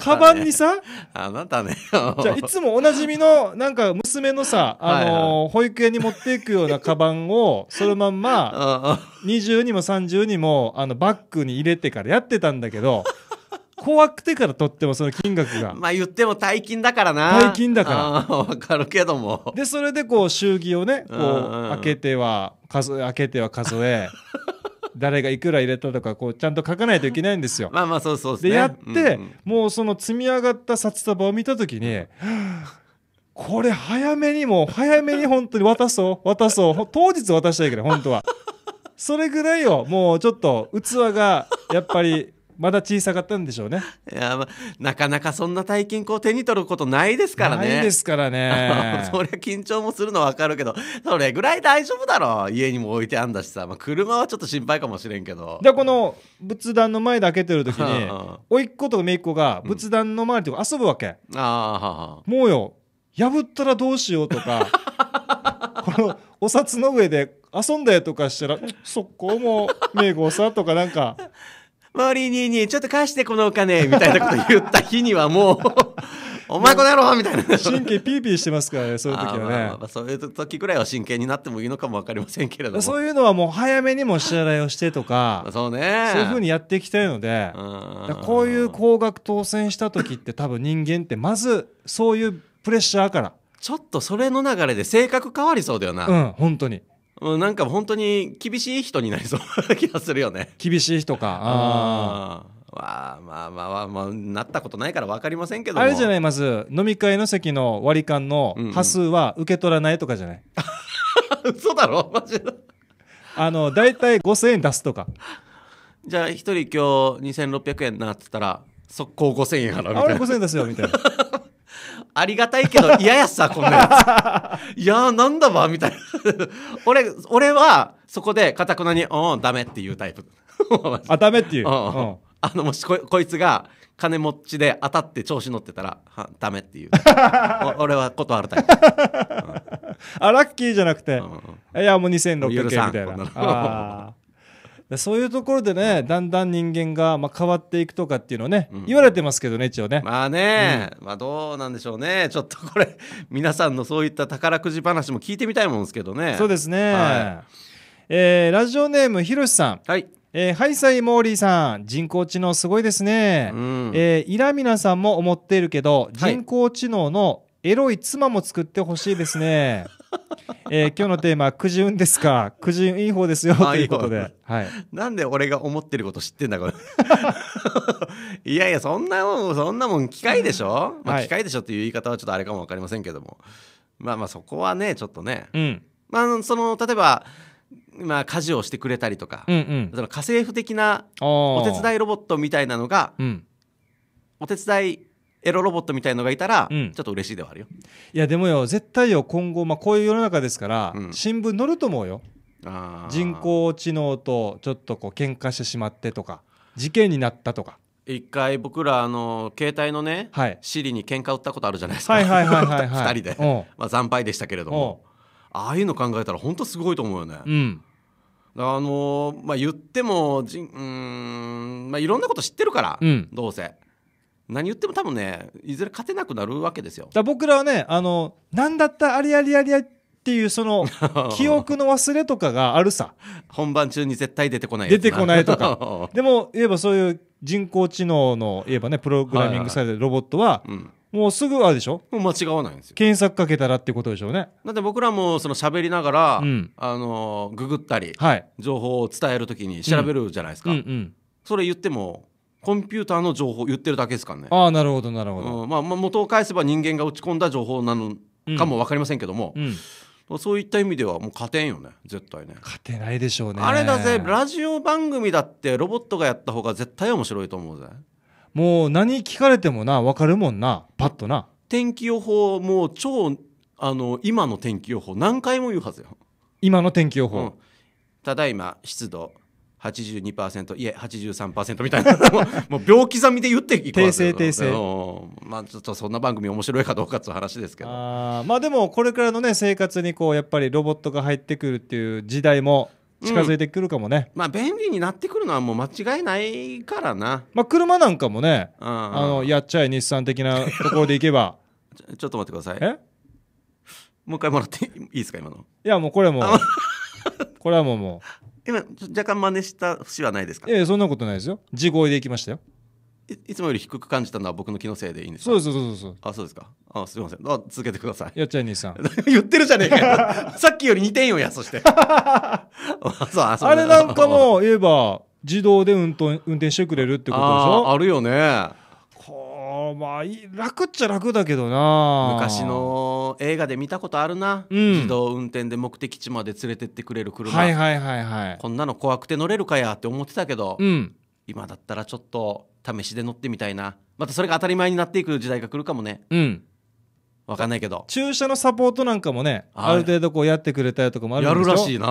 カバンにさあなたねじゃいつもおなじみのなんか娘のさ、あの保育園に持っていくようなカバンをそのまんま20にも30にもあのバッグに入れてからやってたんだけど怖くてからとってもその金額がまあ言っても大金だからな大金だからわかるけどもでそれでこう祝儀をねこう開けては数え開けては数え誰がいくら入れたとかこうちゃんと書かないといけないんですよ。まあまあそうそうで、ね、やって、うんうん、もうその積み上がった札束を見た時に、[gasps] これ早めにもう早めに本当に渡そう [laughs] 渡そう当日渡したいけど本当は。それぐらいよもうちょっと器がやっぱりまだ小さかったんでしょうねいや、まなかなかそんな大金こう手に取ることないですからねないですからね [laughs] そりゃ緊張もするの分かるけどそれぐらい大丈夫だろう家にも置いてあんだしさ、ま車はちょっと心配かもしれんけどでこの仏壇の前で開けてる時に甥っ子と姪っ子が仏壇の周りとか遊ぶわけ、うん、あもうよ破ったらどうしようとか [laughs] このお札の上で遊んだりとかしたら速攻もう名号さとかなんか周りリニーニー、ちょっと貸してこのお金、みたいなこと言った日にはもう、[laughs] お前この野郎みたいな。神経ピーピーしてますからね、そういう時はね。まあまあまあ、そういう時ぐらいは真剣になってもいいのかもわかりませんけれども。そういうのはもう早めにも支払いをしてとか、そうね。そういうふうにやっていきたいので、こういう高額当選した時って多分人間ってまずそういうプレッシャーから。ちょっとそれの流れで性格変わりそうだよな。うん、本当に。うん、なんか本当に厳しい人になりそうな [laughs] 気がするよね。厳しい人か。ああ。まあまあまあまあ、なったことないから分かりませんけどあれじゃないまず飲み会の席の割り勘の端数は受け取らないとかじゃない、うん、うん、嘘だろマジであの大体5000円出すとかじゃあ1人今日2600円なっつったら速攻5000円払うみたいなれ5000円出すよみたいな [laughs] ありがたいけど [laughs] 嫌やさこんなやついやーなんだわみたいな [laughs] 俺俺はそこでかたくなに「うんダメ」っていうタイプ [laughs] あダメっていう、うんあのもしここいつが金持ちで当たって調子乗ってたらはダメっていう俺は断るタイプ、あラッキーじゃなくて、うんいやもう2600円みたいななあそういうところでね、だんだん人間がまあ変わっていくとかっていうのね、言われてますけどね、一応ね。まあね、まあどうなんでしょうね。ちょっとこれ、[laughs] 皆さんのそういった宝くじ話も聞いてみたいもんですけどね。そうですね。はい、えー、ラジオネーム、ひろしさん。はい。えー、ハイサイモーリーさん、人工知能すごいですね。うん、えー、イラミナさんも思っているけど、人工知能のエロい妻も作ってほしいですね。はい [laughs] えー、今日のテーマ「くじ運ですかくじ運いい方ですよ」ということで、はい、なんで俺が思ってること知ってんだこれ [laughs] いやいやそんなもんそんなもん機械でしょ、まあ、機械でしょっていう言い方はちょっとあれかも分かりませんけどもまあまあそこはねちょっとね、うん、まあその例えばまあ、家事をしてくれたりとか、うんうん、例えば家政婦的なお手伝いロボットみたいなのが、うん、お手伝いエロロボットみたいのがいたら、うんちょっと嬉しいではあるよいやでもよ絶対よ今後、まあ、こういう世の中ですから、うん新聞載ると思うよあ人工知能とちょっとこう喧嘩してしまってとか事件になったとか一回僕らあの携帯のね、はいシリに喧嘩売ったことあるじゃないですか、はいはいはい [laughs] 二人でまあ、惨敗でしたけれどもああいうの考えたら本当すごいと思うよね、うんあのーまあ言ってもじんうん、まあ、いろんなこと知ってるから、うんどうせ何言っても多分ねいずれ勝てなくなるわけですよだ僕らはねあの何だったありありありありっていうその [laughs] 記憶の忘れとかがあるさ本番中に絶対出てこない出てこないとか [laughs] でも言えばそういう人工知能の言えばねプログラミングされてるロボットは、はいはいもうすぐあるでしょもう間違わないんですよ検索かけたらってことでしょうねだって僕らもその喋りながら、うん、あのググったり、はい、情報を伝えるときに調べるじゃないですか、それ言ってもコンピューターの情報言ってるだけですからねああなるほどなるほど、うん、まあ、元を返せば人間が打ち込んだ情報なのかも分かりませんけども、うんうん、そういった意味ではもう勝てんよね絶対ね勝てないでしょうねあれだぜラジオ番組だってロボットがやった方が絶対面白いと思うぜもう何聞かれてもな分かるもんなパッとな天気予報もう超あの今の天気予報何回も言うはずよ今の天気予報、うん、ただいま湿度82%いえ83%みたいな [laughs] もう病気ざみで言っていく訂正訂正まあちょっとそんな番組面白いかどうかっていう話ですけどあまあでもこれからのね生活にこうやっぱりロボットが入ってくるっていう時代も近づいてくるかもね、うん、まあ便利になってくるのはもう間違いないからなまあ車なんかもね、うんあのやっちゃえ日産的なところでいけば [laughs] ちょっと待ってくださいもう一回もらっていいですか今のいやもうこれもこれはもう [laughs] もう今若干真似した節はないですかええそんなことないですよ地声でいきましたよいいつもより低く感じたのは僕の気のせいでいいんですかそうそうそうそうあそうですかあすみませんあ続けてくださいよっちゃん兄さん [laughs] 言ってるじゃねえか [laughs] さっきより2点よやそして [laughs] あれなんかも言えば自動で運運転してくれるってことでしょあるよねあまあ楽っちゃ楽だけどな昔の映画で見たことあるな、うん、自動運転で目的地まで連れてってくれる車はいはいはいはいこんなの怖くて乗れるかやって思ってたけど、うん、今だったらちょっと試しで乗ってみたいなまたそれが当たり前になっていく時代が来るかもねうん分かんないけど駐車のサポートなんかもね、ある程度こうやってくれたりとかもあるんでやるらしいな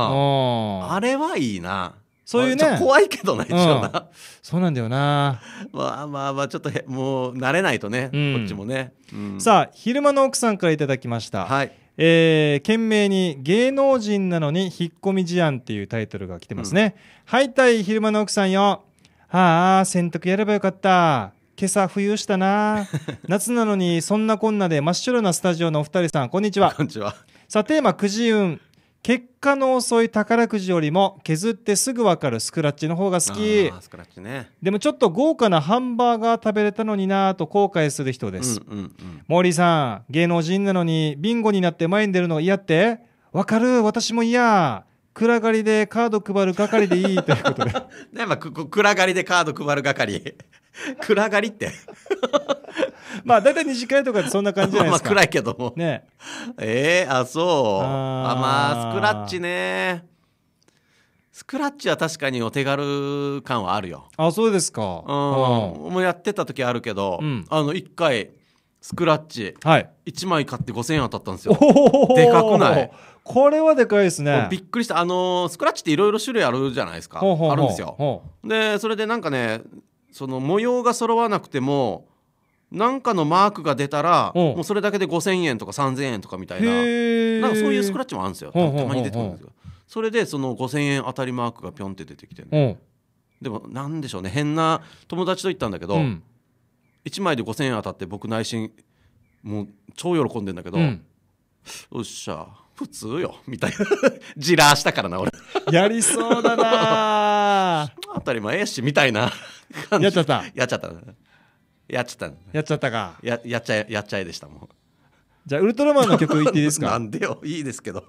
あれはいいなそういうね。怖いけどな、一応な、そうなんだよな。[laughs] まあまあまあ、ちょっともう慣れないとね、うん、こっちもね、うん、さあ、昼間の奥さんからいただきました。はい。えー、懸命に芸能人なのに引っ込み思案っていうタイトルが来てますね。はいたい昼間の奥さんよ。ああ、洗濯やればよかった。今朝冬したな。[laughs] 夏なのにそんなこんなで真っ白なスタジオのお二人さん、こんにちは。こんにちは。さあ、テーマ、くじ運。結果の遅い宝くじよりも削ってすぐ分かるスクラッチの方が好きスクラッチ、ね、でもちょっと豪華なハンバーガー食べれたのになぁと後悔する人です、うんうんうん、モーリーさん芸能人なのにビンゴになって前に出るの嫌って分かる私も嫌暗がりでカード配る係でいいということで [laughs] ねまあ、暗がりでカード配る係 [laughs] 暗がりって [laughs] まあ大体二次会とかでそんな感じじゃないですかまあ暗いけどもねえー、あそうあまあスクラッチねスクラッチは確かにお手軽感はあるよあそうですかうんもうやってた時あるけど、うん、あの1回スクラッチ、はい、1枚買って5000円当たったんですよでかくないこれはでかいですねびっくりしたあのスクラッチっていろいろ種類あるじゃないですかあるんですよでそれでなんかねその模様が揃わなくてもなんかのマークが出たらもうそれだけで5,000円とか3,000円とかみたいななんかそういうスクラッチもあるんですよたまに出てくるんですよそれでその5,000円当たりマークがぴょんって出てきてねでもなんでしょうね変な友達と行ったんだけど、うん、1枚で5,000円当たって僕内心もう超喜んでんだけど、うん、よっしゃ普通よみたいな [laughs] じらしたからな俺 [laughs] やりそうだな [laughs] 当たり前やしみたいな感じやっちゃったやっちゃったやっちゃったやっちゃったかややっちゃやっちゃいでしたもうじゃあウルトラマンの曲いっていいですかなんでよいいですけど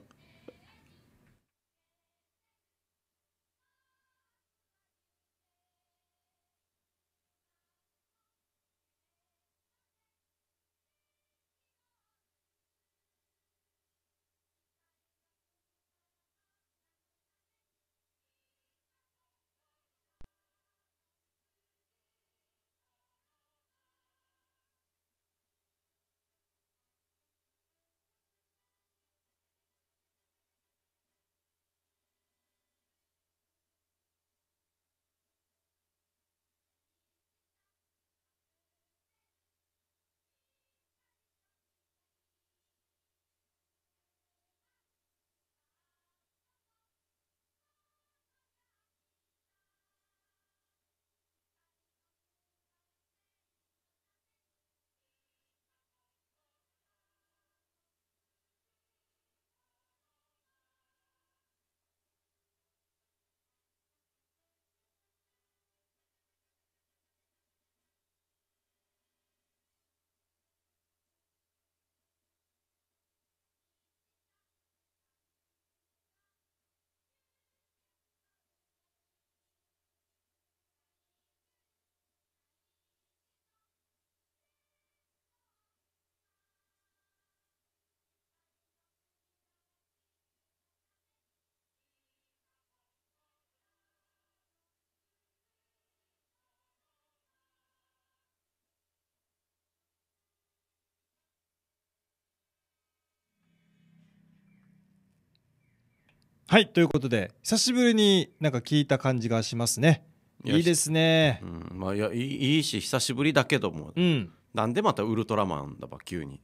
はいということで久しぶりになんか聞いた感じがしますねいいですねうんまあいやいいし久しぶりだけども、うん、なんでまたウルトラマンだば急に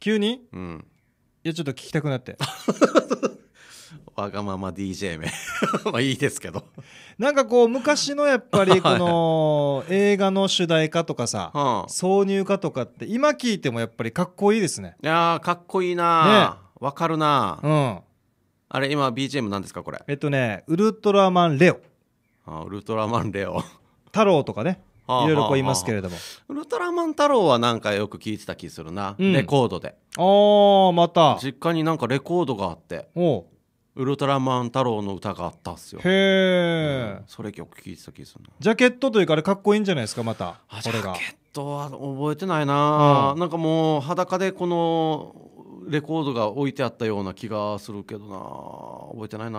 急にうんいやちょっと聞きたくなって [laughs] わがまま DJ 名 [laughs] まあいいですけどなんかこう昔のやっぱり [laughs] この映画の主題歌とかさ、挿入歌とかって今聞いてもやっぱりかっこいいですねいやかっこいいなわ、ね、かるなうんあれ今 BGM なんですかこれえっとねウルトラマンレオあウルトラマンレオ太郎とかねいろいろこう言いますけれどもウルトラマン太郎はなんかよく聞いてた気するな、うん、レコードでああまた実家になんかレコードがあってウルトラマン太郎の歌があったっすよへえ、うん、それ曲聴いてた気するなジャケットというかあれかっこいいんじゃないですかまたこれがジャケットは覚えてないな、うん、なんかもう裸でこのレコードが置いてあったような気がするけどな覚えてないな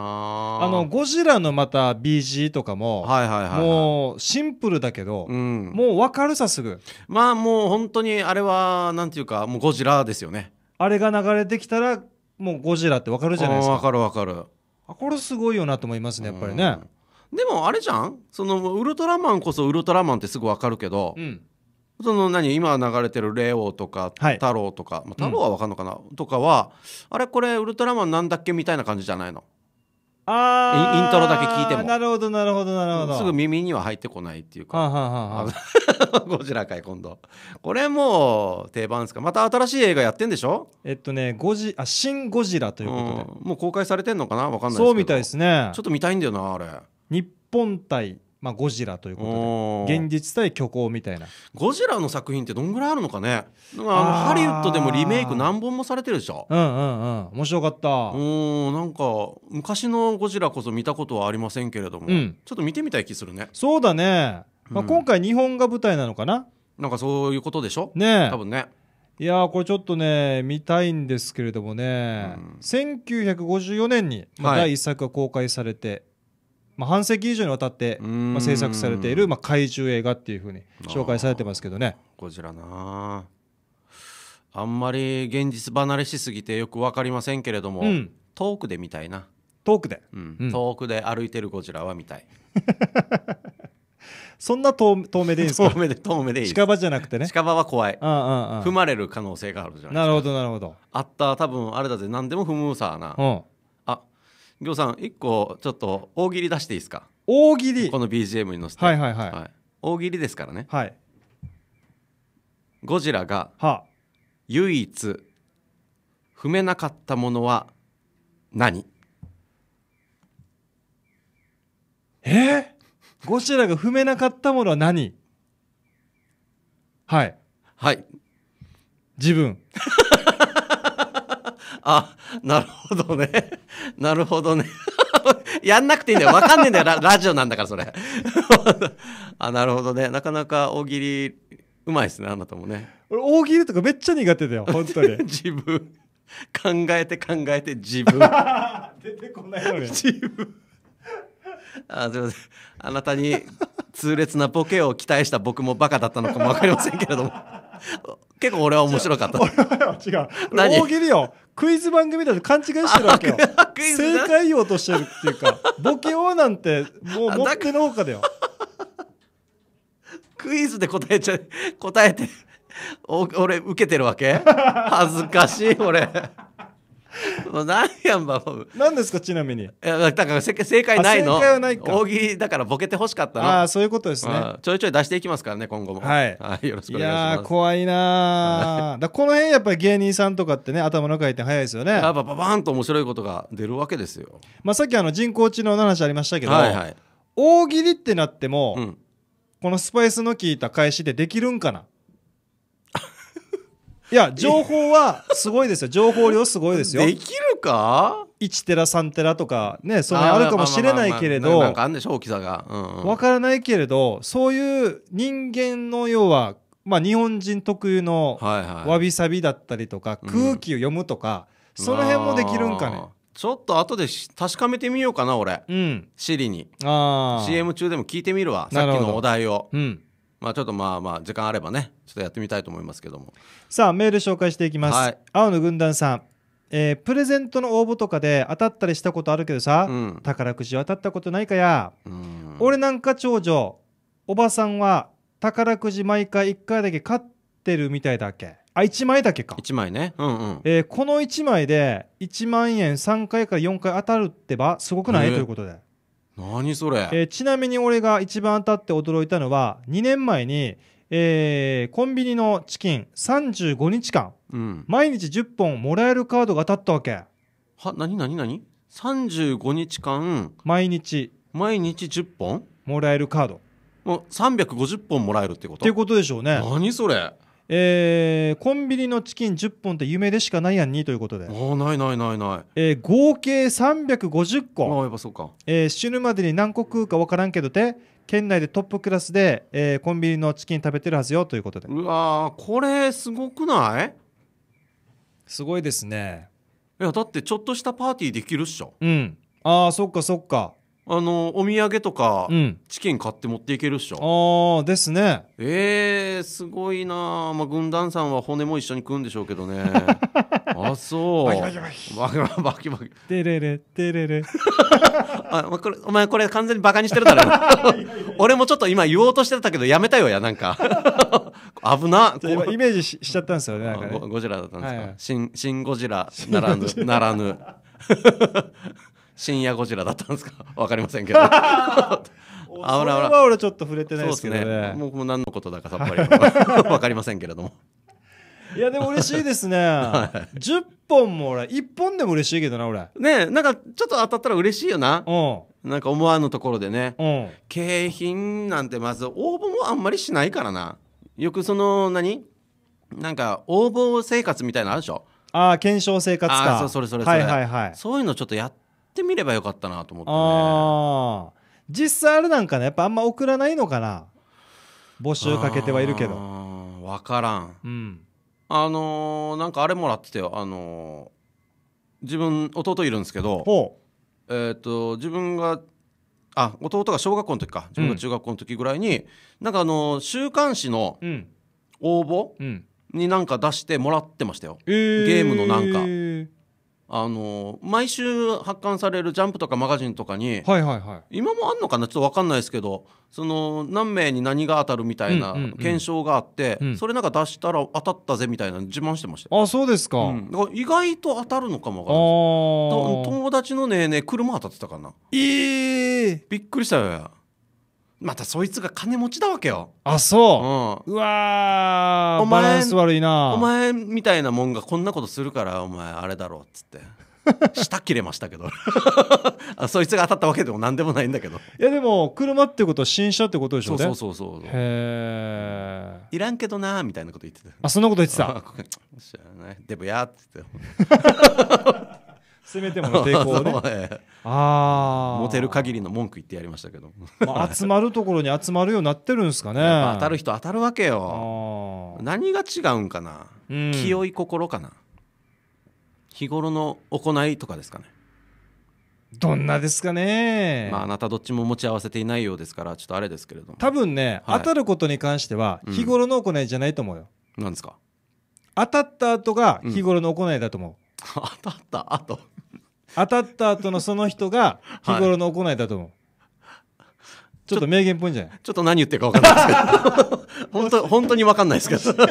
あのゴジラのまた BG とかも、はいはいはい、はい、もうシンプルだけど、うん、もう分かるさすぐまあもう本当にあれはなんていうかもうゴジラですよねあれが流れてきたらもうゴジラって分かるじゃないですか分かる分かるあこれすごいよなと思いますねやっぱりね、うん、でもあれじゃんそのウルトラマンこそウルトラマンってすぐ分かるけど、うん、その何今流れてる「レオ」とか「太郎」とか、まあ、太郎は分かんのかな、うん、とかはあれこれウルトラマンなんだっけみたいな感じじゃないのああイントロだけ聞いてもなるほどなるほどなるほどすぐ耳には入ってこないっていうかははは [laughs] ゴジラかい今度これもう定番ですかまた新しい映画やってんでしょえっとねゴジあ新ゴジラということで、うん、もう公開されてんのかな分かんないですけどそうみたいですねちょっと見たいんだよなあれ日本対まあ、ゴジラということで現実対虚構みたいなゴジラの作品ってどんぐらいあるのかねあのハリウッドでもリメイク何本もされてるでしょうんうんうん面白かったうんなんか昔のゴジラこそ見たことはありませんけれども、うん、ちょっと見てみたい気するねそうだね、まあ、今回日本が舞台なのかな、うん、なんかそういうことでしょね多分ねいやこれちょっとね見たいんですけれどもね、うん、1954年に、まあ、第1作が公開されて、はいまあ、半世紀以上にわたって、まあ、制作されている、まあ、怪獣映画っていうふうに紹介されてますけどね。こちらなあんまり現実離れしすぎてよく分かりませんけれども、うん、遠くで見たいな遠くで、うん、遠くで歩いてるゴジラは見たい [laughs] そんな遠遠目でいいんですか遠目で遠目でいい近場じゃなくてね近場は怖い踏まれる可能性があるじゃないですかなるほどなるほどあった多分あれだぜ何でも踏むさな、うんうさん一個ちょっと大喜利出していいですか大喜利この BGM に載せてはいはいはい、はい、大喜利ですからねはいゴジラが唯一踏めなかったものは何えー、ゴジラが踏めなかったものは何はいはい自分 [laughs] あなるほどね [laughs] なるほどね [laughs] やんなくていいんだよ分かんねえんだよララジオなんだからそれ [laughs] あなるほどねなかなか大喜利うまいですねあなたもね俺大喜利とかめっちゃ苦手だよ本当に自分考えて考えて自分出てこないよね自分あすいませんあなたに痛烈なボケを期待した僕もバカだったのかも分かりませんけれども [laughs] 結構俺は面白かった。[laughs] 違う。大喜利よ。クイズ番組だと勘違いしてるわけよ。正解用うとしてるっていうか、[laughs] ボケよなんて、もう持ってのほかだよ。クイズで答えちゃ、答えて、お俺受けてるわけ恥ずかしい、俺。[laughs] もう何やんばもう何ですかちなみにいやだから正解ないの正解はないか大喜利だからボケてほしかったなああそういうことですねちょいちょい出していきますからね今後もはい、[laughs] はい、よろしくお願いしますいや怖いな [laughs] だこの辺やっぱり芸人さんとかってね頭の回転早いですよねやっぱババンと面白いことが出るわけですよまあさっきあの人工知能の話ありましたけど、はいはい、大喜利ってなっても、うん、このスパイスの効いた返しでできるんかないや情報はすごいですよ情報量すごいですよできるか1テラ3テラとかねそのあるかもしれないけれどなんかあんでしょ大きさが、うん分からないけれどそういう人間の要はまあ日本人特有のわびさびだったりとか、空気を読むとか、その辺もできるんかねちょっと後で確かめてみようかな俺、うん、シリにあ CM 中でも聞いてみるわさっきのお題を、うん、まあ、ちょっとまあまあ時間あればねちょっとやってみたいと思いますけどもさあメール紹介していきます、はい、青の軍団さんえー、プレゼントの応募とかで当たったりしたことあるけどさ、うん、宝くじ当たったことないかや、うん、俺なんか長女おばさんは宝くじ毎回1回だけ買ってるみたいだっけあ1枚だけか1枚ね、うんうんえー、この1枚で1万円3回から4回当たるってばすごくない、えー、ということで何それ、えーちなみに俺が一番当たって驚いたのは2年前に、えーコンビニのチキン35日間うん、毎日10本もらえるカードが当たったわけは何何何 ?35 日間毎日毎日10本もらえるカードもう350本もらえるってことっていうことでしょうね何それえー、コンビニのチキン10本って夢でしかないやんにということで、ああないないないないえー合計350ああ個、やっぱそうかえー死ぬまでに何個食うか分からんけどて県内でトップクラスで、えーコンビニのチキン食べてるはずよということでうわーこれすごくないすごいですねいやだってちょっとしたパーティーできるっしょうんああそっかそっかあのお土産とか、うん、チキン買って持っていけるっしょああですねえー、すごいな、まあ、軍団さんは骨も一緒に食うんでしょうけどね [laughs] あそうバキバキバキバキバキレレテレレあこれお前これ完全にバカにしてるだろ [laughs] 俺もちょっと今言おうとしてたけどやめたよやなんか [laughs] 危なイメージしちゃったんですよねゴジラだったんですか、新いシンゴジラならぬならぬ深夜ゴジラだったんですか分 [laughs] かりませんけどあらあら。俺ちょっと触れてないですけどね。僕も何のことだかさっぱり分 [laughs] かりませんけれども。いやでも嬉しいですね。[laughs] は10本も俺1本でも嬉しいけどな俺。ねなんかちょっと当たったら嬉しいよな。うん。なんか思わぬところでね、うん、景品なんてまず応募もあんまりしないからなよくその何なんか応募生活みたいなのあるでしょああ検証生活かあそうそれそれそれ、はいはいはい、そういうのちょっとやってってみればよかったなと思ってね実際あれなんかねやっぱあんま送らないのかな募集かけてはいるけど分からん、うん、あのー、なんかあれもらってたよあのー、自分弟いるんですけどえっ、ー、と自分があ弟が小学校の時か自分が中学校の時ぐらいに、うん、なんかあの週刊誌の応募、うん、になんか出してもらってましたよ、えー、ゲームのなんかあの毎週発刊される「ジャンプ」とかマガジンとかに、はいはいはい、今もあんのかなちょっと分かんないですけどその何名に何が当たるみたいな検証があって、うんうんうん、それなんか出したら当たったぜみたいな自慢してましたあそうですかうん、だから意外と当たるのかも分かんない友達のねね車当たってたかなええー、びっくりしたよまたそいつが金持ちだわけよあそう、うん、うわお前バランス悪いなお前みたいなもんがこんなことするからお前あれだろうっつって舌 [laughs] 切れましたけど [laughs] あそいつが当たったわけでも何でもないんだけどいやでも車ってことは新車ってことでしょうねそうそうそうそうへえいらんけどなみたいなこと言ってたあそんなこと言ってた知ら [laughs] ないでもやっつってせめても抵抗をね [laughs] ああ持てる限りの文句言ってやりましたけどまあ [laughs] 集まるところに集まるようになってるんですかね当たる人当たるわけよ何が違うんかな、うん、清い心かな日頃の行いとかですかねどんなですかね、まあ、あなたどっちも持ち合わせていないようですからちょっとあれですけれども多分ね、はい、当たることに関しては日頃の行いじゃないと思うよ、うなんですか当たった後が日頃の行いだと思う、うん、当たった後当たった後のその人が日頃の行いだと思う、はい、ちょっと名言っぽいんじゃないちょっと何言ってるか分かんないですけど本当本当に分かんないですけど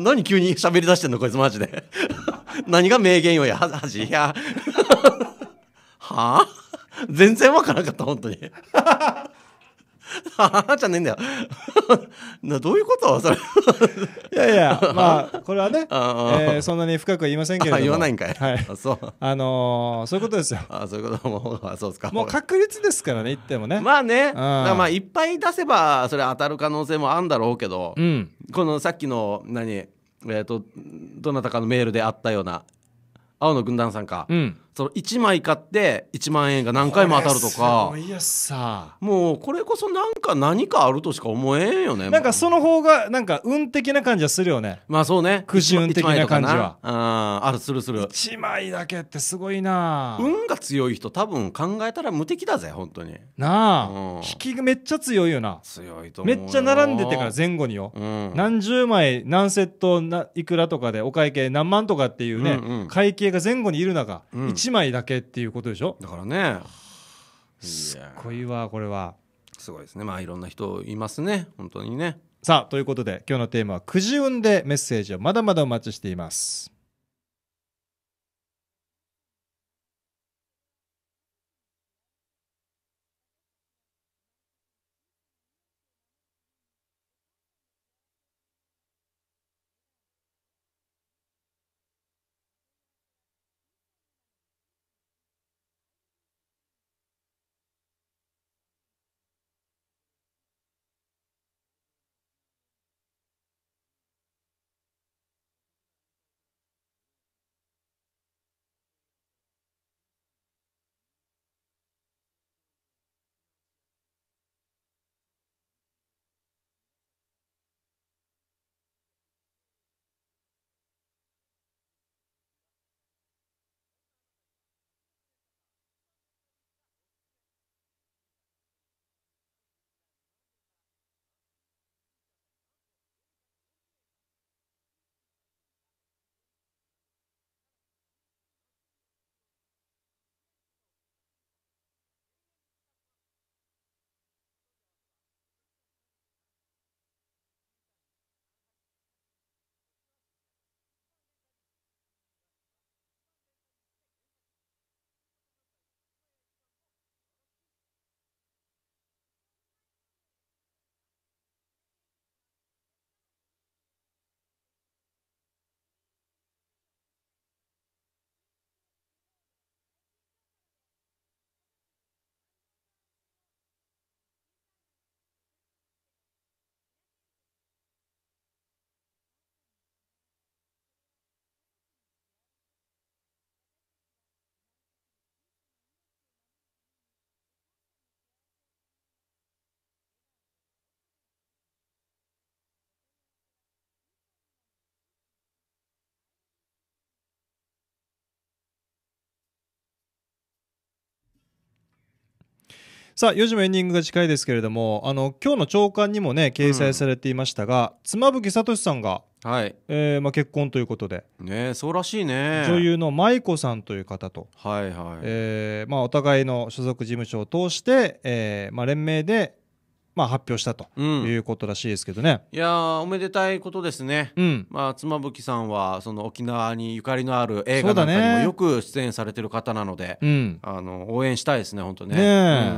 何急に喋り出してんのこいつマジで何が名言よや恥やはあ全然分からなかった本当に [laughs] ははじゃねえんだよ [laughs] などういうことそれいやいや [laughs] まあこれはね、えー、そんなに深くは言いませんけれども言わないんかい、はい、あそうあのー、そういうことですよあそういうこともうそうですかもう確率ですからね言ってもねまあね、まあいっぱい出せばそれ当たる可能性もあるんだろうけど、うん、このさっきの何えっ、ー、とどなたかのメールであったような青の軍団さんか、うんその1枚買って1万円が何回も当たるとかいやさもうこれこそ何か何かあるとしか思えんよねなんかその方がなんか運的な感じはするよねまあそうねくじ運的な感じはああるするする1枚だけってすごいな運が強い人多分考えたら無敵だぜ本当になあ、うん、引きめっちゃ強いよな強いとめっちゃ並んでてから前後によ、うん、何十枚何セットないくらとかでお会計何万とかっていうね、うんうん、会計が前後にいる中、うん1枚だけっていうことでしょだからねすっごいわこれはすごいですねまあいろんな人いますね本当にねさあということで今日のテーマは「くじ運でメッセージをまだまだお待ちしていますさあ、4時もエンディングが近いですけれども、あの、今日の朝刊にもね、掲載されていましたが、うん、妻夫木聡さんが、はい。えー、まあ結婚ということで。ねそうらしいね。女優の舞子さんという方と。はいはい。えー、まあお互いの所属事務所を通して、えー、まあ連名で、まあ、発表したということらしいですけどね。うん、いやおめでたいことですね。うん、まあ、妻夫木さんはその沖縄にゆかりのある映画なんかにもよく出演されてる方なので、うん、あの応援したいですね本当ね。ね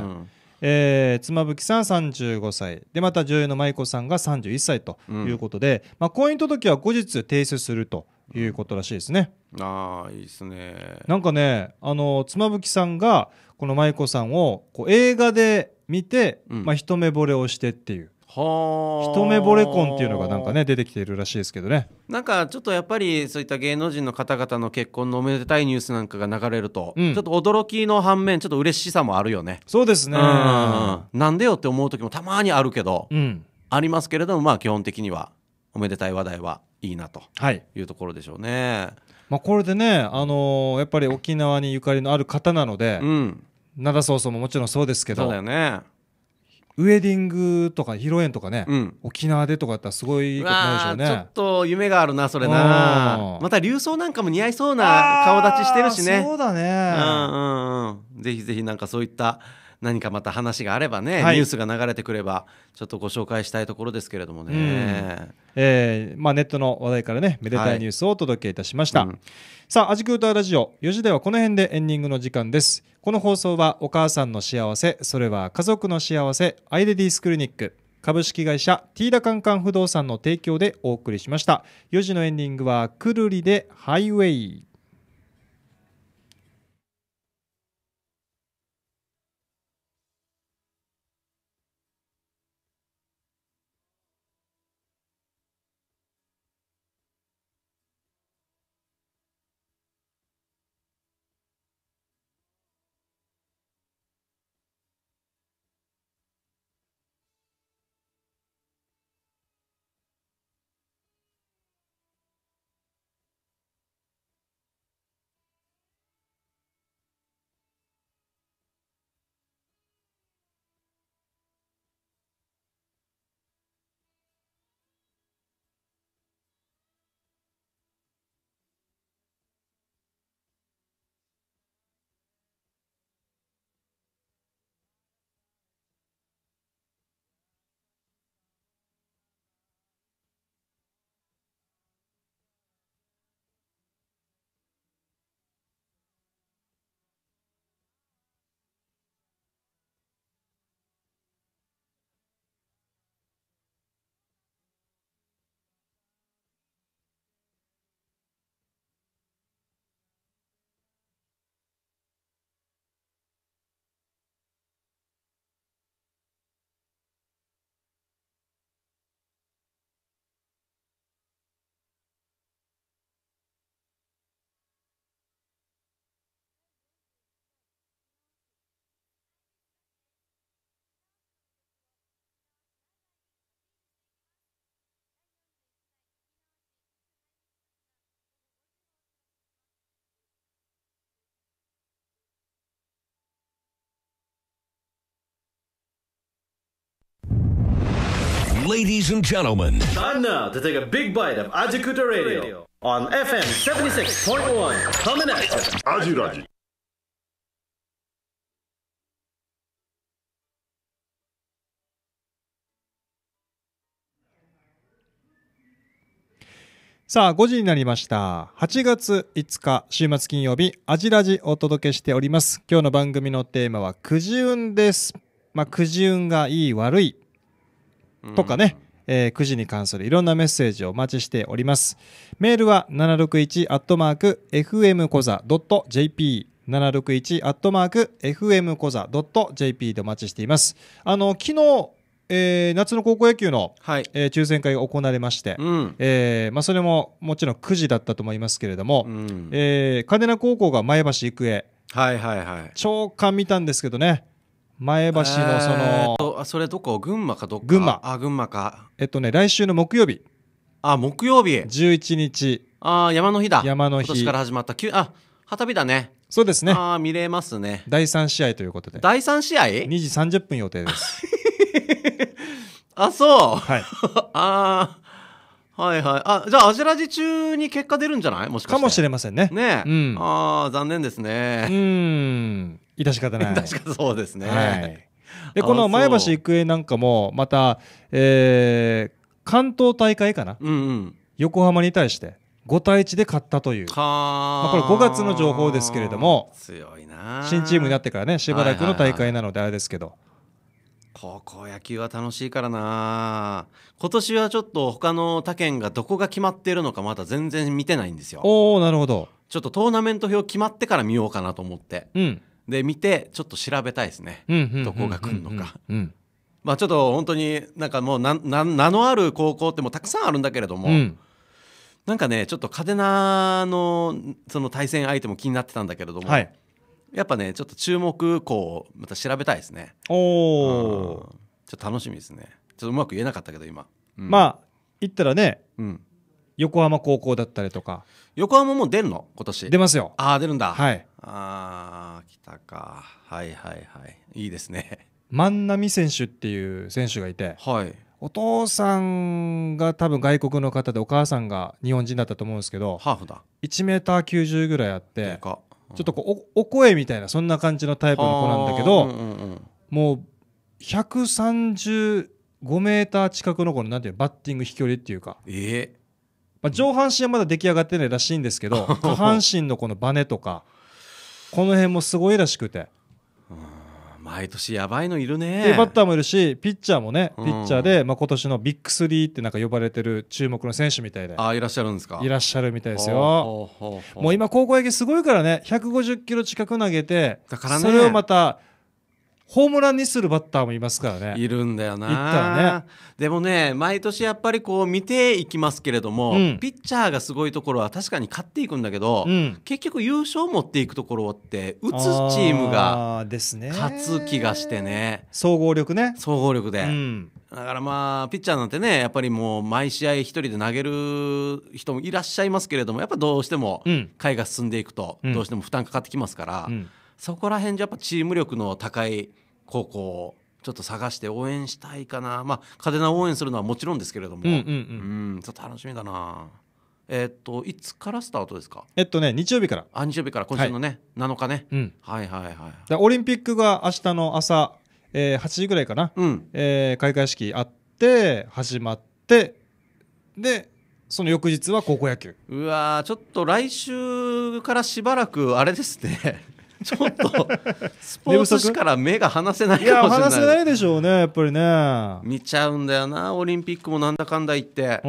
えー、妻夫木さん35歳でまた女優の舞子さんが31歳ということで、うん、まあ、婚姻届は後日提出するということらしいですね。ああいいですね。なんかねあの妻夫木さんがこの舞子さんをこう映画で見て、うん、まあ、一目惚れをしてっていう。は一目惚れ婚っていうのがなんかね出てきているらしいですけどねなんかちょっとやっぱりそういった芸能人の方々の結婚のおめでたいニュースなんかが流れると、うん、ちょっと驚きの反面ちょっと嬉しさもあるよねそうですねなんでよって思う時もたまにあるけど、うん、ありますけれどもまあ基本的にはおめでたい話題はいいなというところでしょうね、はい、まあ、これでね、あのー、やっぱり沖縄にゆかりのある方なので、うん、灘曹操ももちろんそうですけどそうだよねウェディングとか披露宴とかね、うん、沖縄でとかだったらすごいことないでしょうねちょっと夢があるなそれなまた流装なんかも似合いそうな顔立ちしてるしねそうだねうんうんうんぜひぜひなんかそういった何かまた話があればね、はい、ニュースが流れてくればちょっとご紹介したいところですけれどもね、うん、えー、まあ、ネットの話題からねめでたいニュースをお届けいたしました、はいうん、さあ「アジクータラジオ」4時ではこの辺でエンディングの時間ですこの放送はお母さんの幸せそれは家族の幸せアイレディスクリニック株式会社ティーダカンカン不動産の提供でお送りしました4時のエンディングはくるりでハイウェイ Ladies and gentlemen, time now to take a big bite of Ajikuta Radio on FM 76.1. Coming at you. アジラジ。さあ、5時になりました。8月5日、週末金曜日、アジラジお届けしております。今日の番組のテーマは、くじ運です。まあ、くじ運がいい悪いとかね、えー、くじに関するいろんなメッセージをお待ちしております。メールは761 FM コザ .jp 761 FM コザ .jp でお待ちしています。あの昨日えー、夏の高校野球の、はい、えー、抽選会が行われまして、うん、えー、まあ、それももちろん9時だったと思いますけれども、うん、えー、金名高校が前橋育英、はいはいはい、長官見たんですけどね、前橋のその、えー、とそれどこ群馬かどっか群馬あ群馬かえっとね来週の木曜日あ木曜日11日あ山の日だ山の日今年から始まったきゅあ旗日だねそうですねあ見れますね第3試合ということで第3試合 ?2 時30分予定です [laughs] あそう、はい、[laughs] ああはいはい。あ、じゃあ、アジラジ中に結果出るんじゃないもしかして。かもしれませんね。ねえ。うん、ああ、残念ですね。うん。致し方ない。[laughs] 致し方そうですね。はい。[laughs] で、この前橋育英なんかも、また、えー、関東大会かな。うんうん。横浜に対して。5対1で勝ったという、まあ、これ5月の情報ですけれども強いな新チームになってからねしばらくの大会なのであれですけど、はいはいはい高校野球は楽しいからな今年はちょっと他の他県がどこが決まっているのかまだ全然見てないんですよおおなるほどちょっとトーナメント表決まってから見ようかなと思って、うん、で見てちょっと調べたいですね、どこが来るのか、まあちょっと本当になんかもう名のある高校ってもたくさんあるんだけれども、うん、なんかねちょっと嘉手納のその対戦相手も気になってたんだけれども、はい、やっぱねちょっと注目校をまた調べたいですねおおちょっと楽しみですねちょっとうまく言えなかったけど今、うん、まあ言ったらね、うん、横浜高校だったりとか横浜も出るの今年出ますよああ出るんだはいああ来たかはいはいはいいいですね [laughs] 万波選手っていう選手がいて、はい、お父さんが多分外国の方でお母さんが日本人だったと思うんですけどハーフだ1メーター9 0ぐらいあってかちょっとこうお声みたいなそんな感じのタイプの子なんだけど、うんうんもう135メーター近くのこのなんていうバッティング飛距離っていうか、えーまあ、上半身はまだ出来上がってないらしいんですけど [laughs] 下半身のこのバネとかこの辺もすごいらしくて毎年やばいのいるねでバッターもいるしピッチャーもね、ピッチャーで、まあ、今年のビッグスリーってなんか呼ばれてる注目の選手みたいであいらっしゃるんですかいらっしゃるみたいですよもう今高校野球すごいからね150キロ近く投げて、ね、それをまたホームランにするバッターもいますからね。いるんだよな。ね、でもね、毎年やっぱりこう見ていきますけれども、うん、ピッチャーがすごいところは確かに勝っていくんだけど、うん、結局優勝を持っていくところって打つチームが勝つ気がしてね。ね総合力ね。総合力で。うんだからまあピッチャーなんてねやっぱりもう毎試合一人で投げる人もいらっしゃいますけれどもやっぱどうしても回が進んでいくとどうしても負担かかってきますから、うんうんそこら辺じゃやっぱチーム力の高い高校をちょっと探して応援したいかなまあ派手な応援するのはもちろんですけれどもうん、うん、ちょっと楽しみだなえー、っといつからスタートですかえっとね日曜日からあ日曜日から今週のね、はい、7日ね、うん、はいはいはいオリンピックが明日の朝、えー、8時ぐらいかな、うん、えー、開会式あって始まってでその翌日は高校野球うわちょっと来週からしばらくあれですね [laughs] ちょっとスポーツ紙から目が離せないかもしれない離せないでしょうねやっぱりね見ちゃうんだよなオリンピックもなんだかんだ言って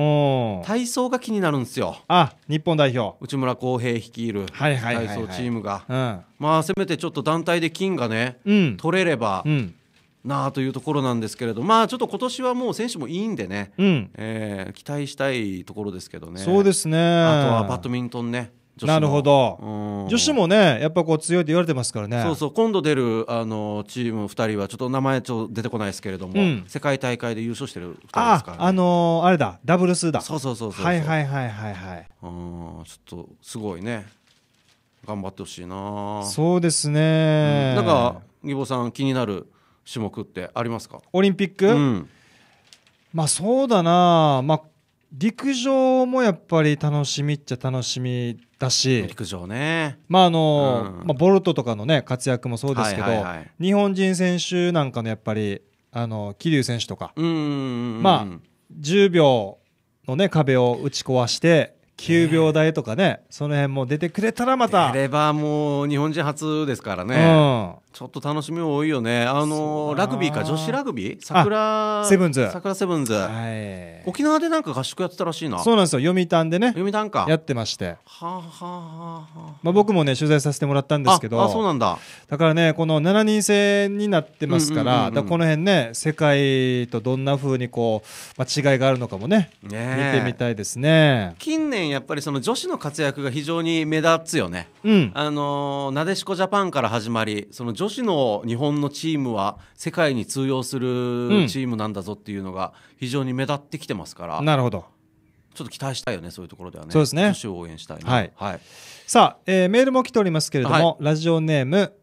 体操が気になるんですよあ日本代表内村航平率いる体操チームが、まあせめてちょっと団体で金がね、うん、取れれば、うんなあというところなんですけれどまあちょっと今年はもう選手もいいんでね、うん、えー、期待したいところですけどねそうですねあとはバドミントンねなるほど、うん、女子もねやっぱこう強いと言われてますからねそうそう今度出るあのチーム2人はちょっと名前ちょっと出てこないですけれども、うん、世界大会で優勝してる2人ですから、ね、ああのー、あれだダブルスだそうそうそうそうはいはいはいはいはいうんちょっとすごいね頑張ってほしいなそうですね、うん、なんか義母さん気になる種目ってありますかオリンピック、うんまあそうだな、まあ、陸上もやっぱり楽しみっちゃ楽しみだし陸上ねまああの、うん、まあ、ボルトとかのね活躍もそうですけど、はいはいはい、日本人選手なんかのやっぱりあの桐生選手とか、うんうん、まあ10秒のね壁を打ち壊して9秒台とかね、その辺も出てくれたらまた出ればもう日本人初ですからね、ちょっと楽しみ多いよね。あのラグビーか女子ラグビー桜セブンズ桜セブンズ、はい、沖縄でなんか合宿やってたらしいな。そうなんですよ読谷でね読谷かやってまして。はあ、はあはまあ僕もね取材させてもらったんですけど。あそうなんだ。だからねこの7人制になってますから、この辺ね世界とどんな風にこうまあ違いがあるのかもねね見てみたいですね。近年やっぱりその女子の活躍が非常に目立つよね。うん、あのなでしこジャパンから始まりその女子の日本のチームは世界に通用するチームなんだぞっていうのが非常に目立ってきてますから、うん、なるほどちょっと期待したいよねそういうところではねそうですね女子を応援したい、ね、はい、はい、さあ、えー、メールも来ておりますけれども、はい、ラジオネーム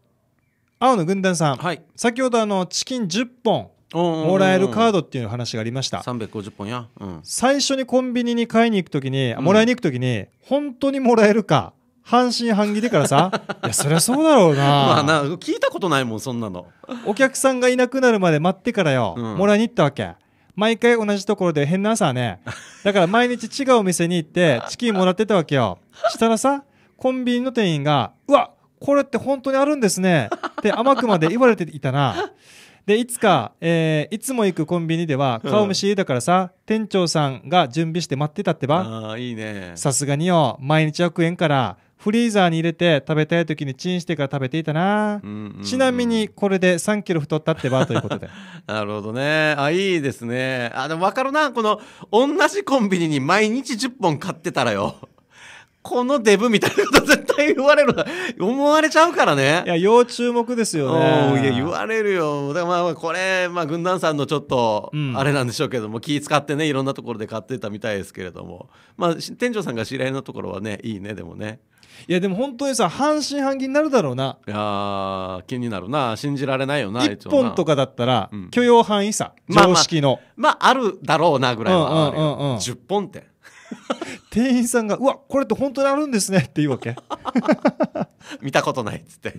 青の軍団さん、はい、先ほどあのチキン10本もらえるカードっていう話がありました350本や、うん、最初にコンビニに買いに行く時に、うん、もらいに行く時に本当にもらえるか半信半疑でからさ [laughs] いやそりゃそうだろうなまあな聞いたことないもんそんなのお客さんがいなくなるまで待ってからよ、うん、もらいに行ったわけ毎回同じところで変な朝はねだから毎日違うお店に行って [laughs] チキンもらってたわけよしたらさコンビニの店員が「うわこれって本当にあるんですね」って甘くまで言われていたなで、いつか、えー、いつも行くコンビニでは、顔見知りだからさ、うん、店長さんが準備して待ってたってば。ああ、いいね。さすがによ、毎日100円から、フリーザーに入れて食べたい時にチンしてから食べていたな、うんうんうん、ちなみにこれで3キロ太ったってばということで [laughs] なるほどねあいいですねあでも分かるなこの同じコンビニに毎日10本買ってたらよこのデブみたいなこと絶対言われる、思われちゃうからね。いや、要注目ですよね。いや、言われるよ。だからまあ、これ、まあ、軍団さんのちょっと、あれなんでしょうけども、うん、気使ってね、いろんなところで買ってたみたいですけれども、まあ、店長さんが知り合いのところはね、いいね、でもね。いやでも本当にさ半信半疑になるだろうないや気になるな信じられないよな一本とかだったら、うん、許容範囲さ常識の、まあ、まあ、まあ、あるだろうなぐらいはあるん10本って [laughs] 店員さんが「うわこれって本当にあるんですね」って言うわけ [laughs] 見たことないっつって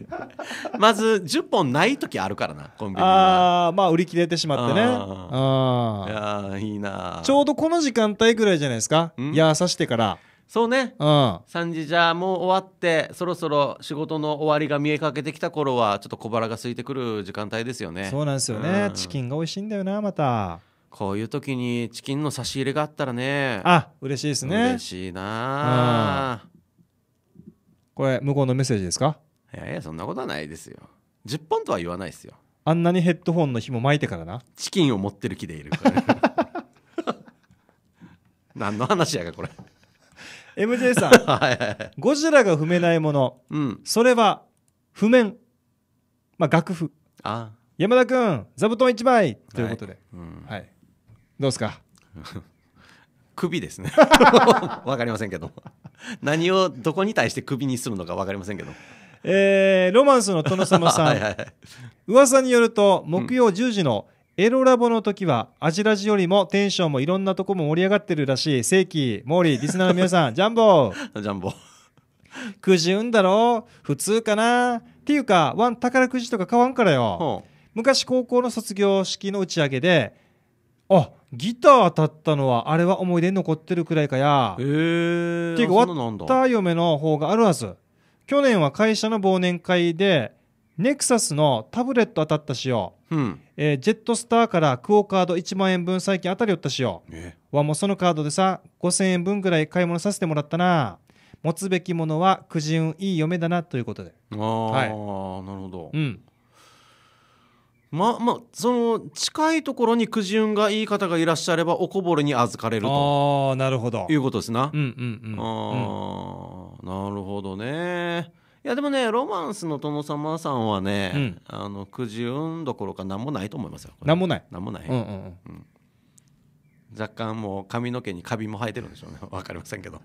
まず10本ない時あるからなコンビニああまあ売り切れてしまってねああいやいいなちょうどこの時間帯ぐらいじゃないですかいやさしてからそうね、うん、3時じゃあもう終わってそろそろ仕事の終わりが見えかけてきた頃はちょっと小腹が空いてくる時間帯ですよねそうなんですよね、うん、チキンが美味しいんだよなまたこういう時にチキンの差し入れがあったらねあ嬉しいですね嬉しいな、うん、これ向こうのメッセージですかいやいやそんなことはないですよ10本とは言わないですよあんなにヘッドホンの紐巻いてからなチキンを持ってる気でいる [laughs] 何の話やかこれ MJ さん [laughs] はい、ゴジラが踏めないもの、うん、それは譜面、まあ、楽譜ああ山田君座布団1枚ということで、はい、うんはいどうですか首ですね分 [laughs] かりませんけど何をどこに対して首にするのか分かりませんけどえー、ロマンスの殿様さん [laughs] はいはい、噂によると木曜10時のエロラボの時は、アジラジよりもテンションもいろんなとこも盛り上がってるらしい正規モーリーリスナーの皆さん [laughs] ジャンボジャンボくじ運だろ普通かなっていうかワン宝くじとか買わんからよ昔高校の卒業式の打ち上げであギター当たったのはあれは思い出に残ってるくらいかやへえっていうか終わった嫁の方があるはず去年は会社の忘年会でネクサスのタブレット当たったしよ、うんえー、ジェットスターからクオ・カード1万円分最近当たりよったしよ、えはもうそのカードでさ5000円分くらい買い物させてもらったな持つべきものはくじ運いい嫁だなということでああ、はい、なるほど、うん、まあまあその近いところにくじ運がいい方がいらっしゃればおこぼれに預かれるとあなるほどいうことですな。うんうんうん、ああ、なるほどね。いやでもねロマンスの殿様さんはね、うん、あのくじ運どころか何もないと思いますよ。何もない。何もない。うんうんうん、若干もう髪の毛にカビも生えてるんでしょうね分 [laughs] かりませんけど。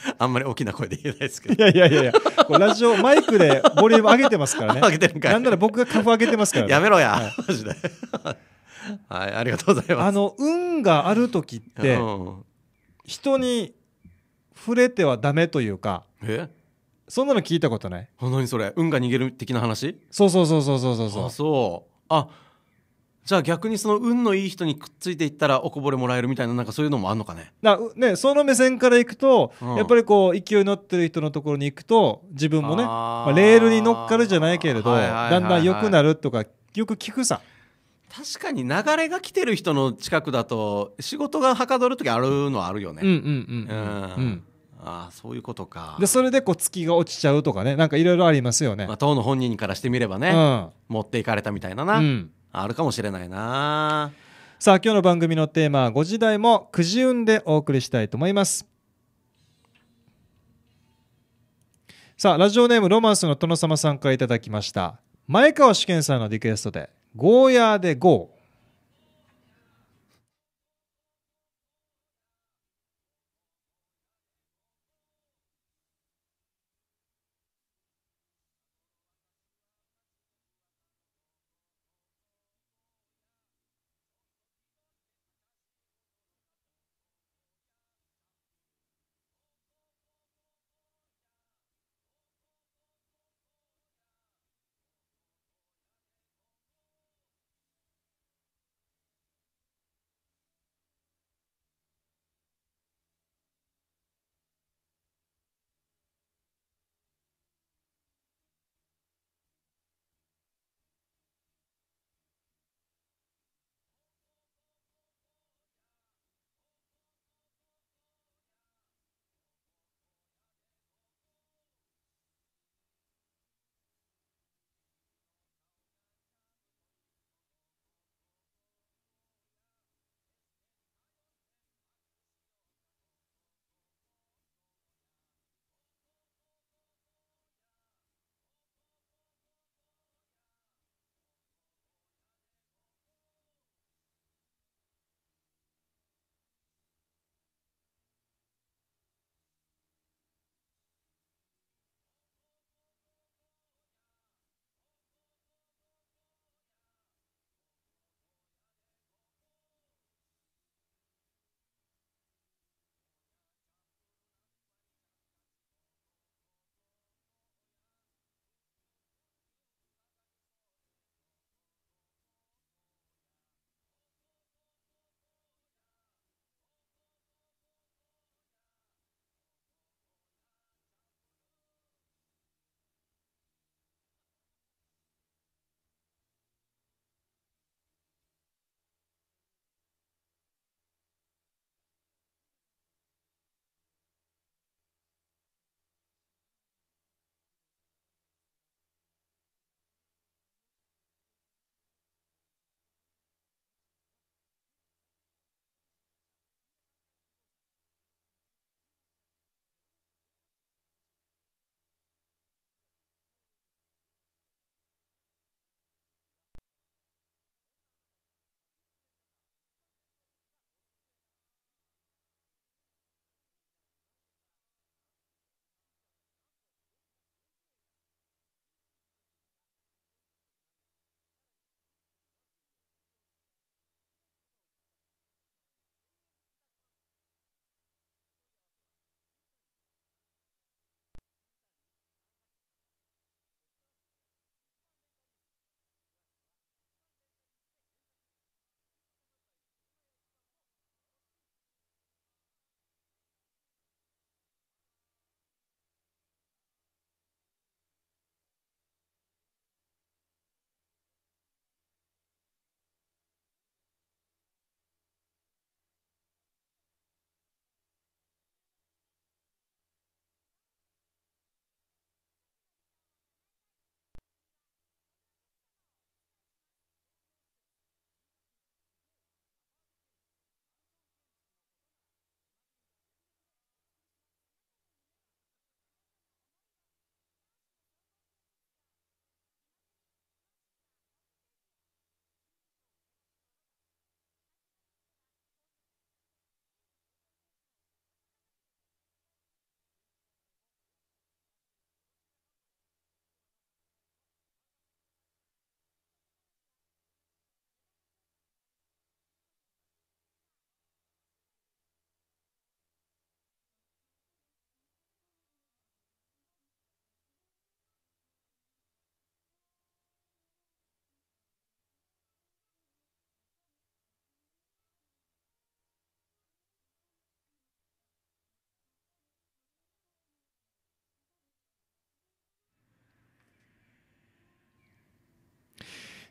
[laughs] あんまり大きな声で言えないですけど。いやいやいやいや、ラジオ、マイクでボリューム上げてますからね。[laughs] 上げてるかい。なんなら僕が株上げてますから、ね、やめろや、はい、マジで。[laughs] はい、ありがとうございます。あの、運がある時って、うん、人に触れてはダメというか、えそんなの聞いたことない。何それ運が逃げる的な話そうそうそうそうそうそう。あ、そう。あじゃあ逆にその運のいい人にくっついていったらおこぼれもらえるみたいななんかそういうのもあんのかねなねその目線からいくと、うん、やっぱりこう勢い乗ってる人のところに行くと自分もねまあ、レールに乗っかるじゃないけれど、はいはいはいはい、だんだん良くなるとかよく聞くさ。確かに流れが来てる人の近くだと仕事がはかどる時あるのはあるよね。うんうんうん、うん、ああそういうことかでそれでこう月が落ちちゃうとかねなんかいろいろありますよね、まあ、当の本人からしてみればね、うん、持っていかれたみたいなな、うん、あるかもしれないなさあ今日の番組のテーマは5時台もくじ運でお送りしたいと思いますさあラジオネームロマンスの殿様さんからいただきました前川主健さんのリクエストで「ゴーヤーでゴー」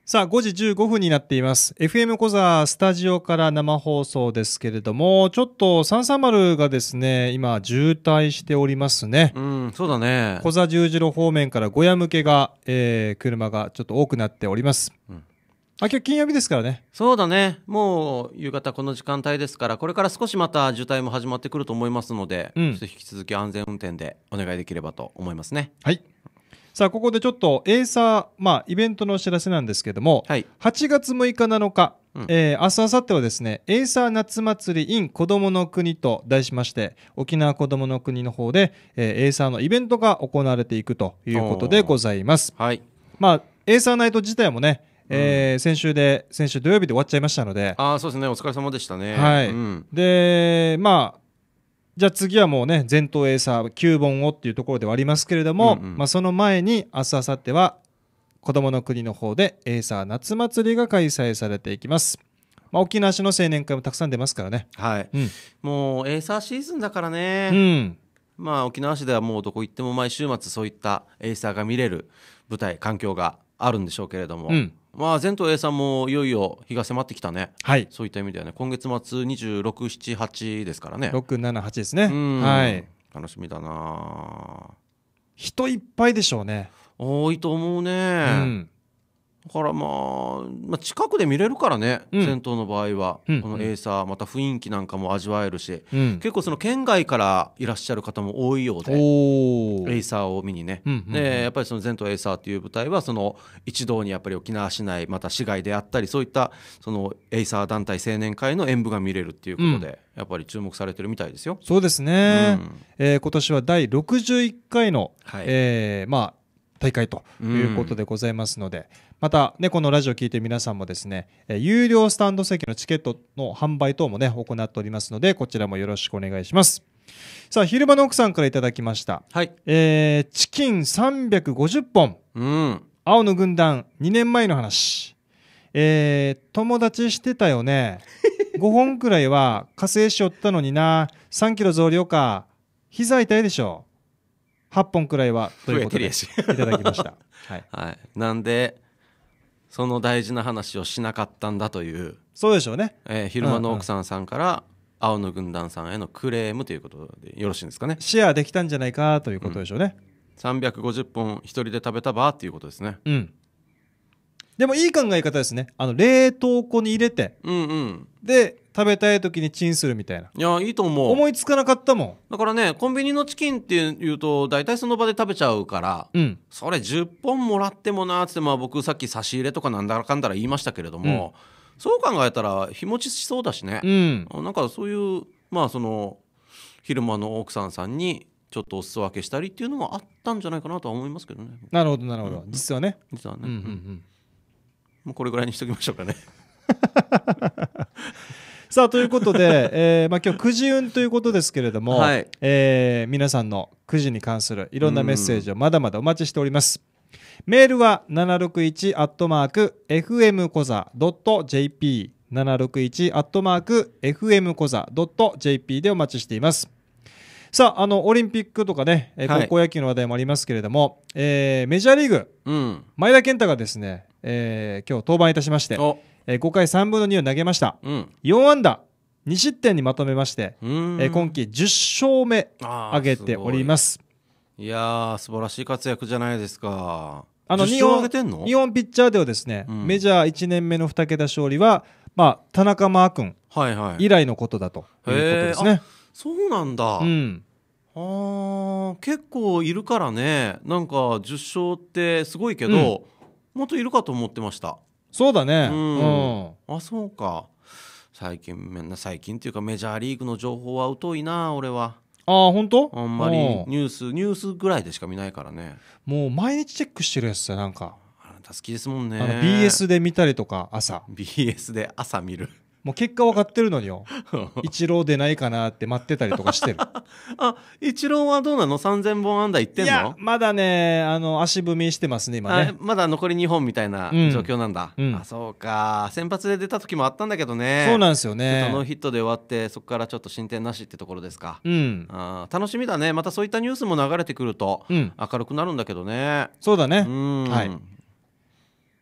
さあ、5時15分になっています。FM 小座スタジオから生放送ですけれども、ちょっと330がですね、今渋滞しておりますね。うん、そうだね。小座十字路方面から小屋向けが、えー、車がちょっと多くなっております。うんあ今日金曜日ですからねそうだねもう夕方この時間帯ですからこれから少しまた渋滞も始まってくると思いますので、うん、引き続き安全運転でお願いできればと思いますねはいさあ、ここでちょっとエイサー、まあ、イベントのお知らせなんですけども、はい、8月6日7日、うん、えー、明日、明後日はですね、エイサー夏祭り in 子供の国と題しまして、沖縄子供の国の方で、えー、エイサーのイベントが行われていくということでございます。はい。まあ、エイサーナイト自体もね、えー、うん、先週で先週土曜日で終わっちゃいましたのであそうですねお疲れ様でしたねはい、うん、でまあじゃあ次はもうね前頭エーサー9本をっていうところではありますけれども、うんうん、まあ、その前に明日明後日は子供の国の方でエーサー夏祭りが開催されていきます。まあ、沖縄市の青年会もたくさん出ますからね。はい、うん、もうエーサーシーズンだからね、うん、まあ、沖縄市ではもうどこ行っても毎週末そういったエイサーが見れる舞台環境があるんでしょうけれども、うん、まあ、前途 A さんもいよいよ日が迫ってきたね、はい、そういった意味ではね今月末26、7、8ですからね6、7、8ですね、はい、楽しみだな人いっぱいでしょうね多いと思うね、うんだからまあ、まあ、近くで見れるからね、うん、戦闘の場合は、うん、このエイサーまた雰囲気なんかも味わえるし、うん、結構その県外からいらっしゃる方も多いようでエイサーを見にね、うんうんうん、やっぱりその全島エイサーという舞台はその一堂にやっぱり沖縄市内また市外であったりそういったそのエイサー団体青年会の演舞が見れるっていうことで、やっぱり注目されてるみたいですよ。そうですね、うん、えー、今年は第61回の、はい、えー、まあ大会ということでございますので、また、ね、このラジオを聞いて皆さんもですね、有料スタンド席のチケットの販売等もね、行っておりますので、こちらもよろしくお願いします。さあ、昼間の奥さんからいただきました。はい。えー、チキン350本。うん。青の軍団、2年前の話。えー、友達してたよね。5 [laughs] 本くらいは加勢しよったのにな。3キロ増量か。膝痛いでしょ。8本くらいはということでいただきました。[laughs] はい、はい、なんでその大事な話をしなかったんだというそうでしょうね、えー、昼間の奥さんさんから青の軍団さんへのクレームということでよろしいんですかねシェアできたんじゃないかということでしょうね、うん、350本一人で食べたばっていうことですねうんでもいい考え方ですねあの冷凍庫に入れて、うんうん、で食べたい時にチンするみたいないやいいと思う思いつかなかったもんだからねコンビニのチキンっていうと大体その場で食べちゃうから、うん、それ10本もらってもなっつって、まあ、僕さっき差し入れとかなんだかんだら言いましたけれども、うん、そう考えたら日持ちしそうだしね、うん、なんかそういうまあその昼間の奥さんさんにちょっとお裾分けしたりっていうのもあったんじゃないかなとは思いますけどねなるほどなるほど、うん、実はね実はね、うんうんうん、もうこれぐらいにしときましょうかね [laughs] さあということで、[laughs] えーまあ、今日くじ運ということですけれども、はい、えー、皆さんのくじに関するいろんなメッセージをまだまだお待ちしております。メールは 761-fmkoza.jp 761-fmkoza.jp でお待ちしています。さあ、あの、オリンピックとかね、高校野球の話題もありますけれども、えー、メジャーリーグ、うん、前田健太がですね、えー、今日登板いたしまして、えー、5回3分の2を投げました、うん、4安打2失点にまとめまして、えー、今季10勝目挙げておりますいやー素晴らしい活躍じゃないですかあの日本日本ピッチャーではですね、うん、メジャー1年目の2桁勝利は、まあ、田中マー君以来のことだということですね。はいはい、そうなんだ、うん、あ結構いるからねなんか10勝ってすごいけど、うん、もっといるかと思ってました。そうだねうん、あそうか最近最近っていうかメジャーリーグの情報は疎いな俺はああ本当あんまりニュースニュースぐらいでしか見ないからねもう毎日チェックしてるやつさなんかあなた好きですもんね BS で見たりとか朝 BS で朝見るもう結果分かってるのによ [laughs] 一郎出ないかなって待ってたりとかしてる [laughs] あ一郎はどうなの3000本安打いってんのいやまだねあの足踏みしてますね今ねまだ残り2本みたいな状況なんだ、うんうん、あそうか先発で出た時もあったんだけどねそうなんですよねノのヒットで終わってそこからちょっと進展なしってところですか、うん、あ楽しみだねまたそういったニュースも流れてくると明るくなるんだけどね、そうだねはい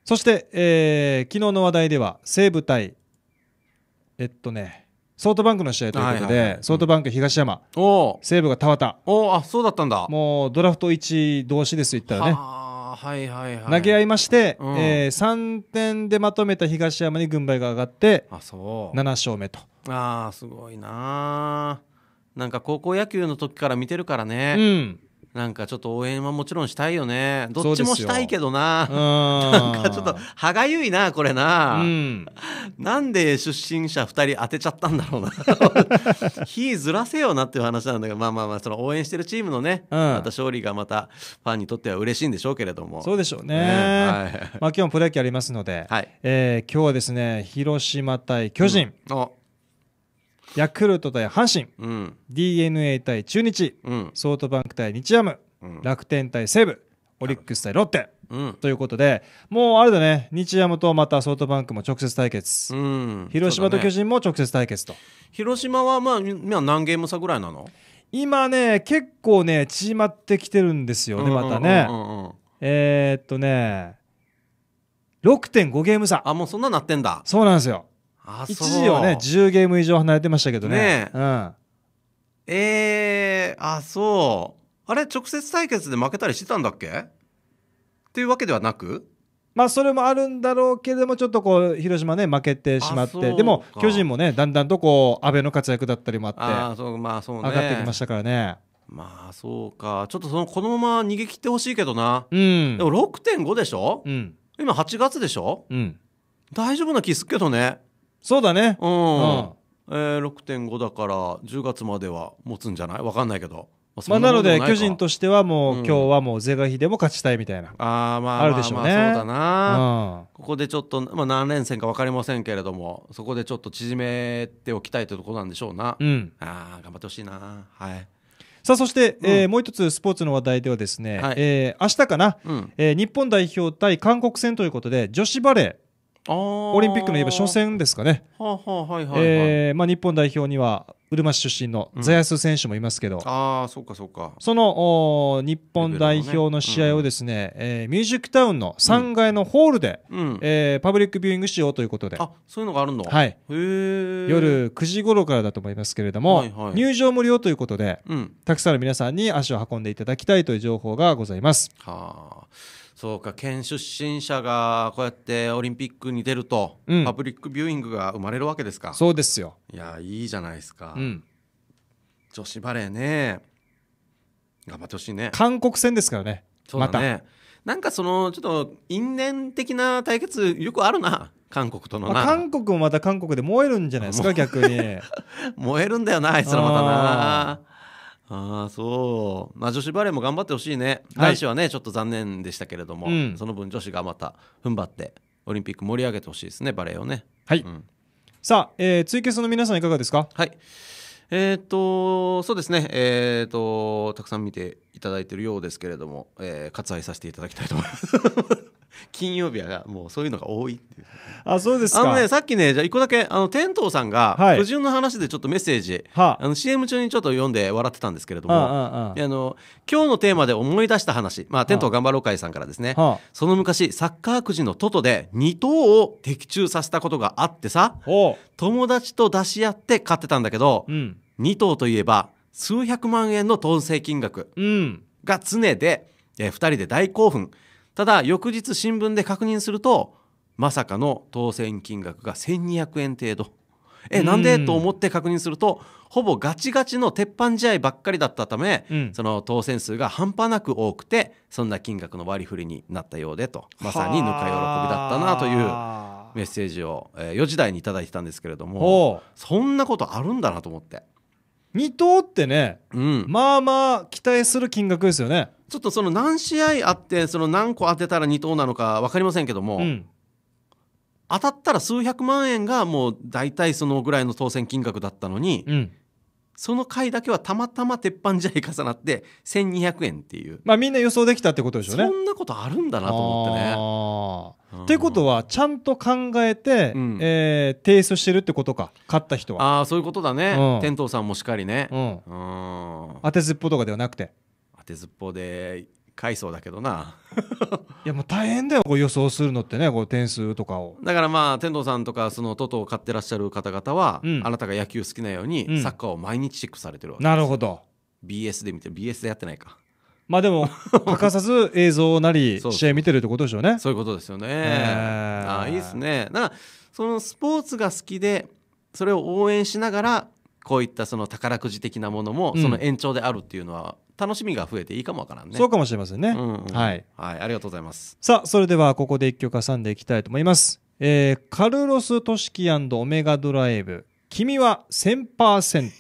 そして、えー、昨日の話題では西武対えっとねソフトバンクの試合ということで、はいはいはい、ソフトバンク東山、うん、西武が田畑おあそうだったんだもうドラフト1同士ですと言ったらねはいはいはい、投げ合いまして、うん、えー、3点でまとめた東山に軍配が上がってあそう7勝目とああすごいななんか高校野球の時から見てるからね、うん、なんかちょっと応援はもちろんしたいよねどっちもしたいけどな [laughs] なんかちょっと歯がゆいなこれな、うん、なんで出身者2人当てちゃったんだろうな火 [laughs] ずらせよなっていう話なんだけどまあまあまあその応援してるチームのね、うん、また勝利がまたファンにとっては嬉しいんでしょうけれどもそうでしょうね、ねはい、まあ今日もプロ野球ありますので、はい、えー、今日はですね広島対巨人、うんヤクルト対阪神、うん、d n a 対中日、うん、ソフトバンク対日ハム、うん、楽天対西武オリックス対ロッテ、ということでもうあれだね日ハムとまたソフトバンクも直接対決、広島と巨人も直接対決と、ね、広島はまあ何ゲーム差ぐらいなの今ね結構ね縮まってきてるんですよねまたね、えー、っとね6.5ゲーム差あもうそんななってんだそうなんですよ一時はね10ゲーム以上離れてましたけどねね、うん、えー、あそうあれ直接対決で負けたりしてたんだっけっていうわけではなくまあそれもあるんだろうけれどもちょっとこう広島ね負けてしまってでも巨人もねだんだんとこう阿部の活躍だったりもあってあそうまあそう、ね、上がってきましたからねまあそうかちょっとそのこのまま逃げ切ってほしいけどな、うん、でも6.5でしょ、うん、今8月でしょ、うん、大丈夫な気すっけどねそうだねうん、えー、6.5だから10月までは持つんじゃないわかんないけどまあ、まあなので巨人としてはもう、今日はもう是が非でも勝ちたいみたいなあ,、まあ、あるでしょうね、まあ、そうだな、うん、ここでちょっと、まあ、何連戦か分かりませんけれどもそこでちょっと縮めておきたいというところなんでしょうな、うん、あ頑張ってほしいなはいさあそして、うん、えー、もう一つスポーツの話題ではですね、はいえー、明日かな、うん、えー、日本代表対韓国戦ということで女子バレーオリンピックのいえば初戦ですかね、日本代表にはうるま市出身のザヤス選手もいますけど、その日本代表の試合をですね、ねうん、えー、ミュージックタウンの3階のホールで、うん、えー、パブリックビューイングしようということで、あそういうのがあるの、はい、夜9時頃からだと思いますけれども、はいはい、入場無料ということで、うん、たくさんの皆さんに足を運んでいただきたいという情報がございます。はそうか県出身者がこうやってオリンピックに出ると、うん、パブリックビューイングが生まれるわけですかそうですよいやいいじゃないですか、うん、女子バレーね頑張ってほしいね韓国戦ですからねそうだね、ま、なんかそのちょっと因縁的な対決よくあるな韓国との、まあ、韓国もまた韓国で燃えるんじゃないですか逆に [laughs] 燃えるんだよなあいつらまたなああそう、まあ、女子バレーも頑張ってほしいね、来週男子はねちょっと残念でしたけれども、うん、その分女子がまた踏ん張ってオリンピック盛り上げてほしいですねバレーをねはい、うん、さあ、えー、ツイキャスの皆さんいかがですかはいえー、っとそうですねえー、っとたくさん見ていただいているようですけれども、えー、割愛させていただきたいと思います金曜日はもうそういうのが多いっていうあそうですあのねさっきねじゃ一個だけあの天童さんが不人の話でちょっとメッセージ、はい、あの CM 中にちょっと読んで笑ってたんですけれどもあの今日のテーマで思い出した話、まあ、天童頑張ろう会さんからですね、あ、その昔サッカーくじのトトで2等を的中させたことがあってさ友達と出し合って勝ってたんだけど、うん、2等といえば数百万円の当選金額が常で、え二2人で大興奮ただ翌日新聞で確認するとまさかの当選金額が1200円程度えなんでと思って確認するとほぼガチガチの鉄板試合ばっかりだったため、うん、その当選数が半端なく多くてそんな金額の割り振りになったようでとまさにぬか喜びだったなというメッセージを、えー、4時台に頂いてたんですけれどもそんなことあるんだなと思って。2等ってね、うん、まあまあ期待する金額ですよねちょっとその何試合あってその何個当てたら2等なのか分かりませんけども、うん、当たったら数百万円がもう大体そのぐらいの当選金額だったのに、うん、その回だけはたまたま鉄板試合重なって1200円っていうまあみんな予想できたってことでしょうねそんなことあるんだなと思ってね。ってことはちゃんと考えて、うん、えー、提出してるってことか勝った人はああそういうことだね、うん、天童さんもしっかりね、うん、当てずっぽとかではなくて当ずっぽうで回想だけどな [laughs] いやもう大変だよこう予想するのってねこう点数とかをだからまあ天童さんとかそのトトを買ってらっしゃる方々は、うんあなたが野球好きなように、うんサッカーを毎日チェックされてるわけなるほど BS で見てる BS でやってないかまあでも [laughs] 欠かさず映像なり試合見てるってことでしょうねそういうことですよねああいいですねだからそのスポーツが好きでそれを応援しながらこういったその宝くじ的なものもその延長であるっていうのは楽しみが増えていいかもわからんねそうかもしれませんね、うんうん、はい、はい、ありがとうございますさあそれではここで一曲挟んでいきたいと思います、えー、カルロス・トシキオメガドライブ「君は1000%」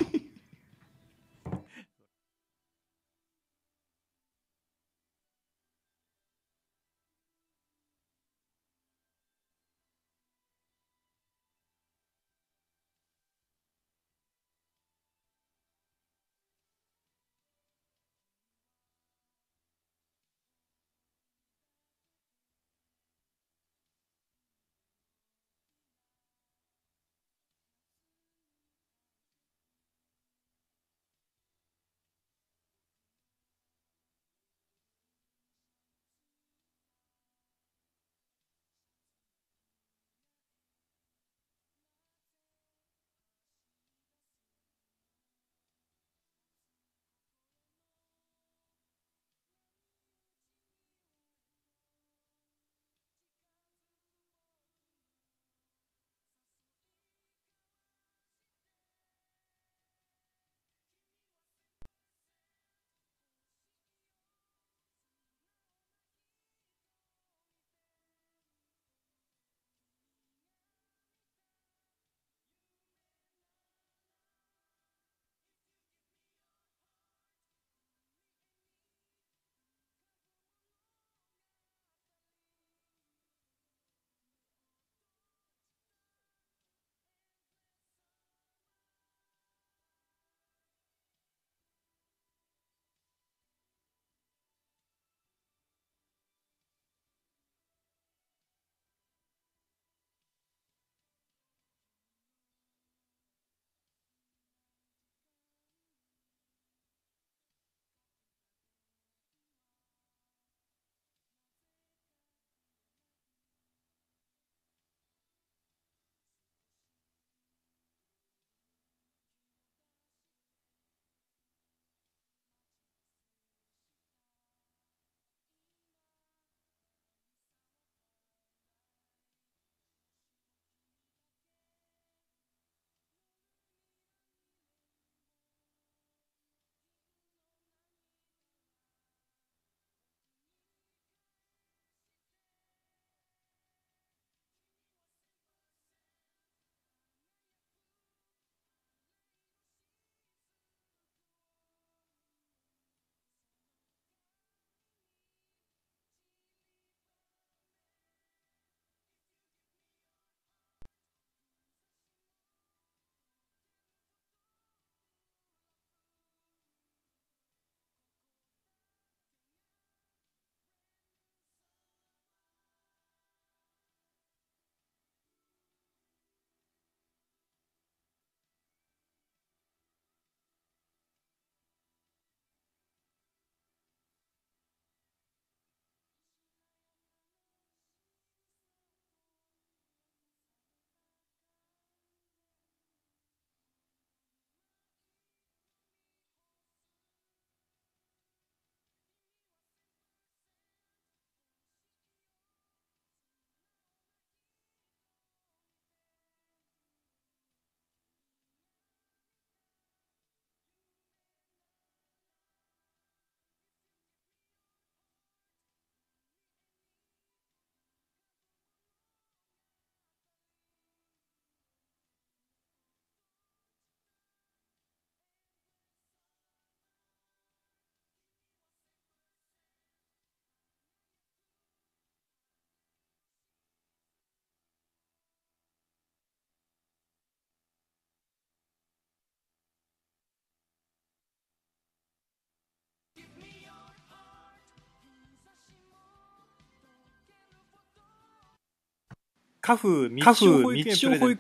カフ道夫保育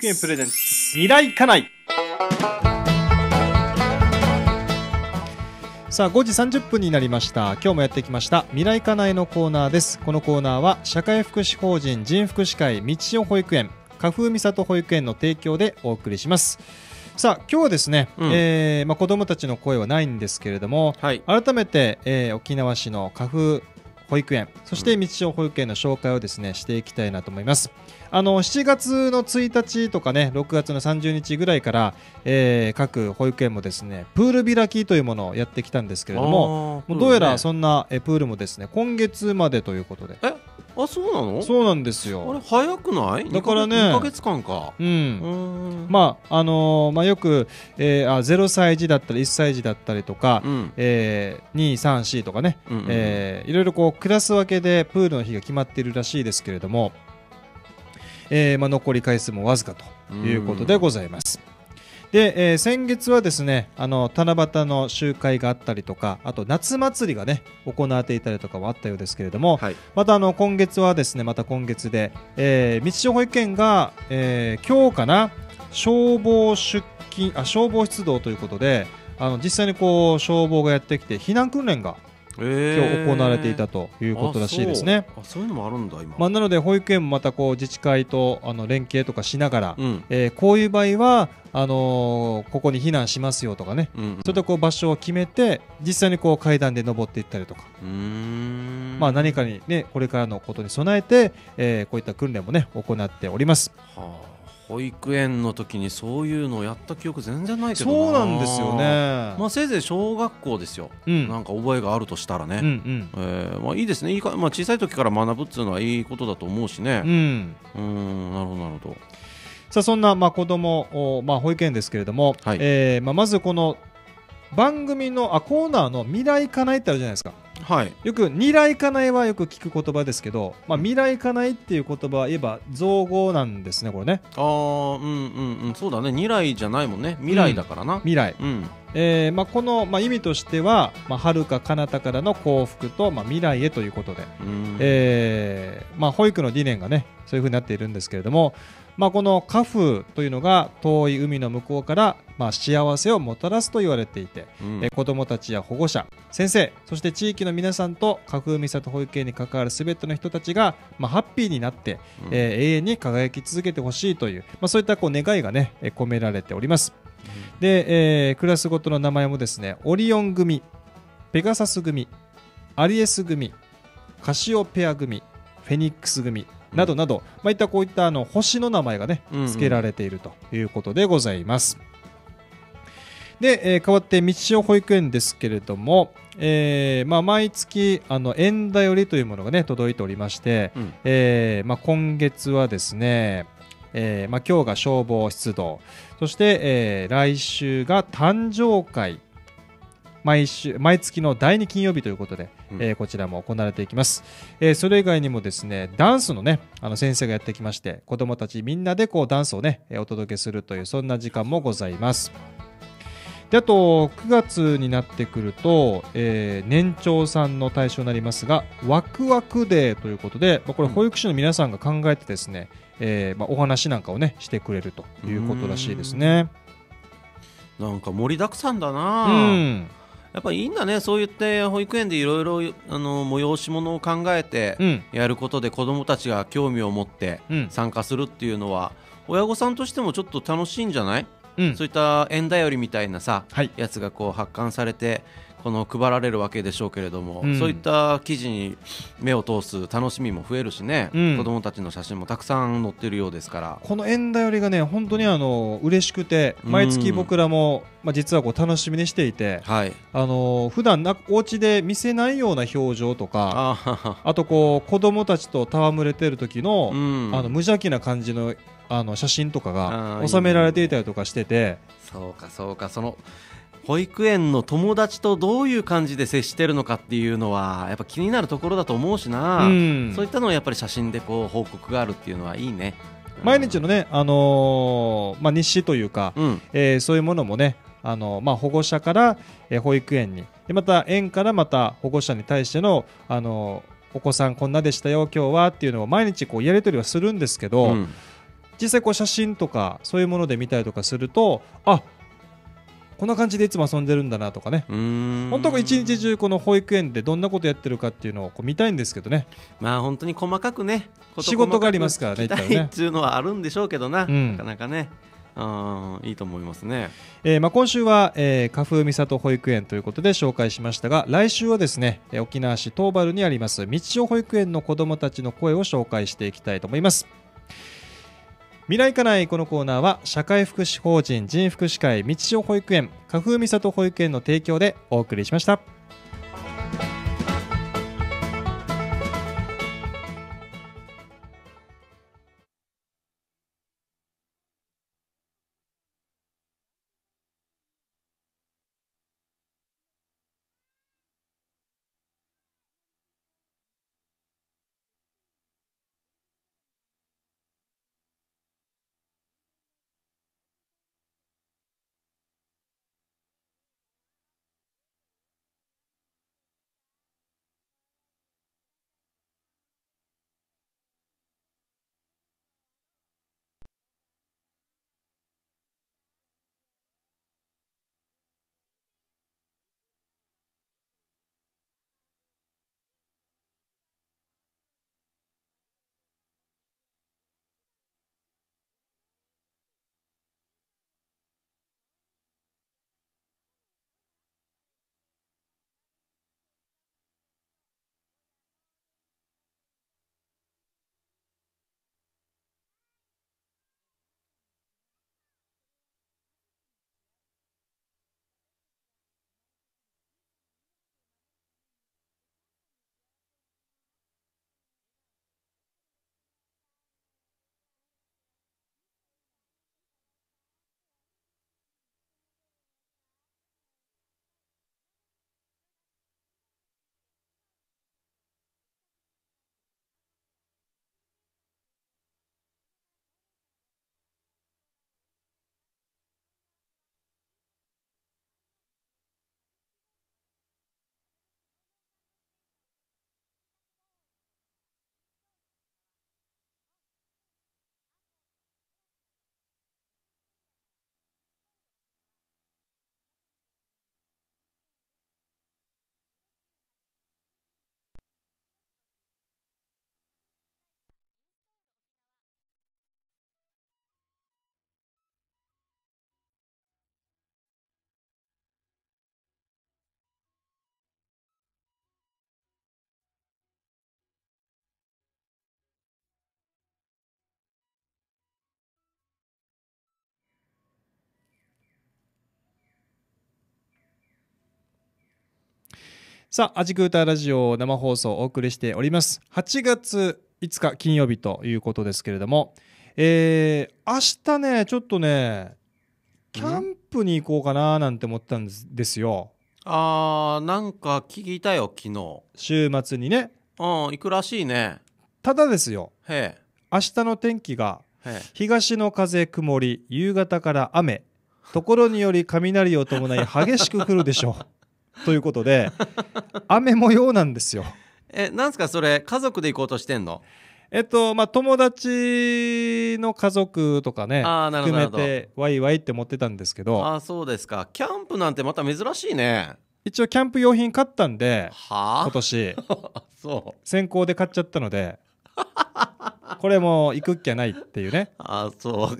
園プレゼンツ未来家内さあ五時三十分になりました今日もやってきました未来家内のコーナーですこのコーナーは社会福祉法人人福祉会道夫保育園花風美里保育園の提供でお送りしますさあ今日はですね、うん、えー、まあ、子どもたちの声はないんですけれども、はい、改めて、えー、沖縄市の花粉保育園そして道夫保育園の紹介をですねしていきたいなと思います。あの7月の1日とかね6月の30日ぐらいから、えー、各保育園もですねプール開きというものをやってきたんですけれども、ね、どうやらそんなえプールもですね今月までということで。えあそうなのそうなんですよあれ早くないだからね2か月間かうんまああのー、まあよく、えー、あ0歳児だったり1歳児だったりとか、うん、えー、234とかね、うんうん、えー、いろいろこうクラス分けでプールの日が決まっているらしいですけれどもえー、まあ、残り回数もわずかということでございます。で、えー、先月はですねあの七夕の集会があったりとかあと夏祭りがね行われていたりとかはあったようですけれども、はい、またあの今月はですねまた今月で、えー、道保育園が、えー、今日かな消防出勤あ消防出動ということであの実際にこう消防がやってきて避難訓練が今日行われていたということらしいですね。あそういうのもあるんだ今、まあ、なので保育園もまたこう自治会とあの連携とかしながら、うん、えー、こういう場合はあのー、ここに避難しますよとかね、うんうん、それでこう場所を決めて実際にこう階段で登っていったりとか。まあ、何かに、ね、これからのことに備えて、えー、こういった訓練も、ね、行っております。はあ保育園の時にそういうのをやった記憶全然ないけどそうなんですよね、まあ、せいぜい小学校ですよ、うん、なんか覚えがあるとしたらね、うんうんえーまあ、いいですねいいか、まあ、小さい時から学ぶっていうのはいいことだと思うしねうんうんなるほどなるほどさあそんな、まあ、子供を、まあ、保育園ですけれども、はいえーまあ、まずこの番組のあコーナーの「未来かなえ」ってあるじゃないですかはい、よく未来ないはよく聞く言葉ですけど、まあ、未来ないっていう言葉は言えば造語なんですねこれねああうんうんうんそうだね未来じゃないもんね未来だからな、うん、未来、うん、えーまあ、この、まあ、意味としては、まあ、か彼方からの幸福と、まあ、未来へということで、えーまあ、保育の理念がねそういうふうになっているんですけれども、まあ、このカフというのが遠い海の向こうから、まあ、幸せをもたらすと言われていて、うん、えー、子どもたちや保護者先生そして地域の皆さんと花風里保育園に関わるすべての人たちが、まあ、ハッピーになって、うん、えー、永遠に輝き続けてほしいという、まあ、そういったこう願いがね込められております。で、えー、クラスごとの名前もですねオリオン組ペガサス組アリエス組カシオペア組フェニックス組などなど、まあ、いったこういったあの星の名前がね付けられているということでございます。で、えー、変わって道を保育園ですけれども、えーまあ、毎月あの縁だよりというものがね届いておりまして、うん、えー、まあ、今月はですねえー、まあ、今日が消防出動そして、えー、来週が誕生会毎週毎月の第2金曜日ということで、うん、えー、こちらも行われていきます、えー、それ以外にもですねダンスのねあの先生がやってきまして子どもたちみんなでこうダンスをねお届けするというそんな時間もございますであと9月になってくると、えー、年長さんの対象になりますがワクワクデーということでこれ保育士の皆さんが考えてですね、うんえーまあ、お話なんかをねしてくれるということらしいですね。なんか盛りだくさんだな、うん、やっぱいいんだねそう言って保育園でいろいろ催し物を考えてやることで子どもたちが興味を持って参加するっていうのは、うん、親御さんとしてもちょっと楽しいんじゃない、うん、そういった縁頼りみたいなさ、はい、やつがこう発刊されてこの配られるわけでしょうけれども、うん、そういった記事に目を通す楽しみも増えるしね、うん、子どもたちの写真もたくさん載ってるようですからこの縁だよりがね本当にあの嬉しくて毎月僕らも、まあ、実はこう楽しみにしていて、はい、あの普段なお家で見せないような表情とかあとこう子どもたちと戯れてる時の,、あの無邪気な感じのあの写真とかが収められていたりとかしてて。そうかそうかその保育園の友達とどういう感じで接してるのかっていうのはやっぱ気になるところだと思うしな、うん、そういったのをやっぱり写真でこう報告があるっていうのはいいね。毎日のね、あのー、まあ、日誌というか、うん、えー、そういうものもね、あのまあ、保護者から、え保育園にでまた園からまた保護者に対しての、あのお子さんこんなでしたよ今日はっていうのを毎日こうやり取りはするんですけど、うん、実際こう写真とかそういうもので見たりとかするとあこんな感じでいつも遊んでるんだなとかね本当は一日中この保育園でどんなことやってるかっていうのをこう見たいんですけどねまあ本当に細かくね仕事がありますからねっていうのはあるんでしょうけどな、うん、なかなかねあいいと思いますね、えーまあ、今週は、えー、花風三保育園ということで紹介しましたが来週はですね、え沖縄市東原にあります道を保育園の子どもたちの声を紹介していきたいと思います。未来からいこのコーナーは社会福祉法人人福祉会道代保育園花風みさと保育園の提供でお送りしました。さあ、アジクータラジオ生放送お送りしております。8月5日金曜日ということですけれども、えー、明日ね、ちょっとね、キャンプに行こうかななんて思ったんですよ。あー、なんか聞いたよ、昨日。週末にね。うん、行くらしいね。ただですよ。へ明日の天気が、東の風曇り、夕方から雨、ところにより雷を伴い激しく降るでしょう。ということで雨模様なんですよ。[laughs] えなんすかそれ家族で行こうとしてんのえっとまあ、友達の家族とかね含めてワイワイって持ってたんですけどあそうですかキャンプなんてまた珍しいね一応キャンプ用品買ったんで、はあ、今年 [laughs] そう先行で買っちゃったのでこれも行くっきゃないっていうね [laughs] あそう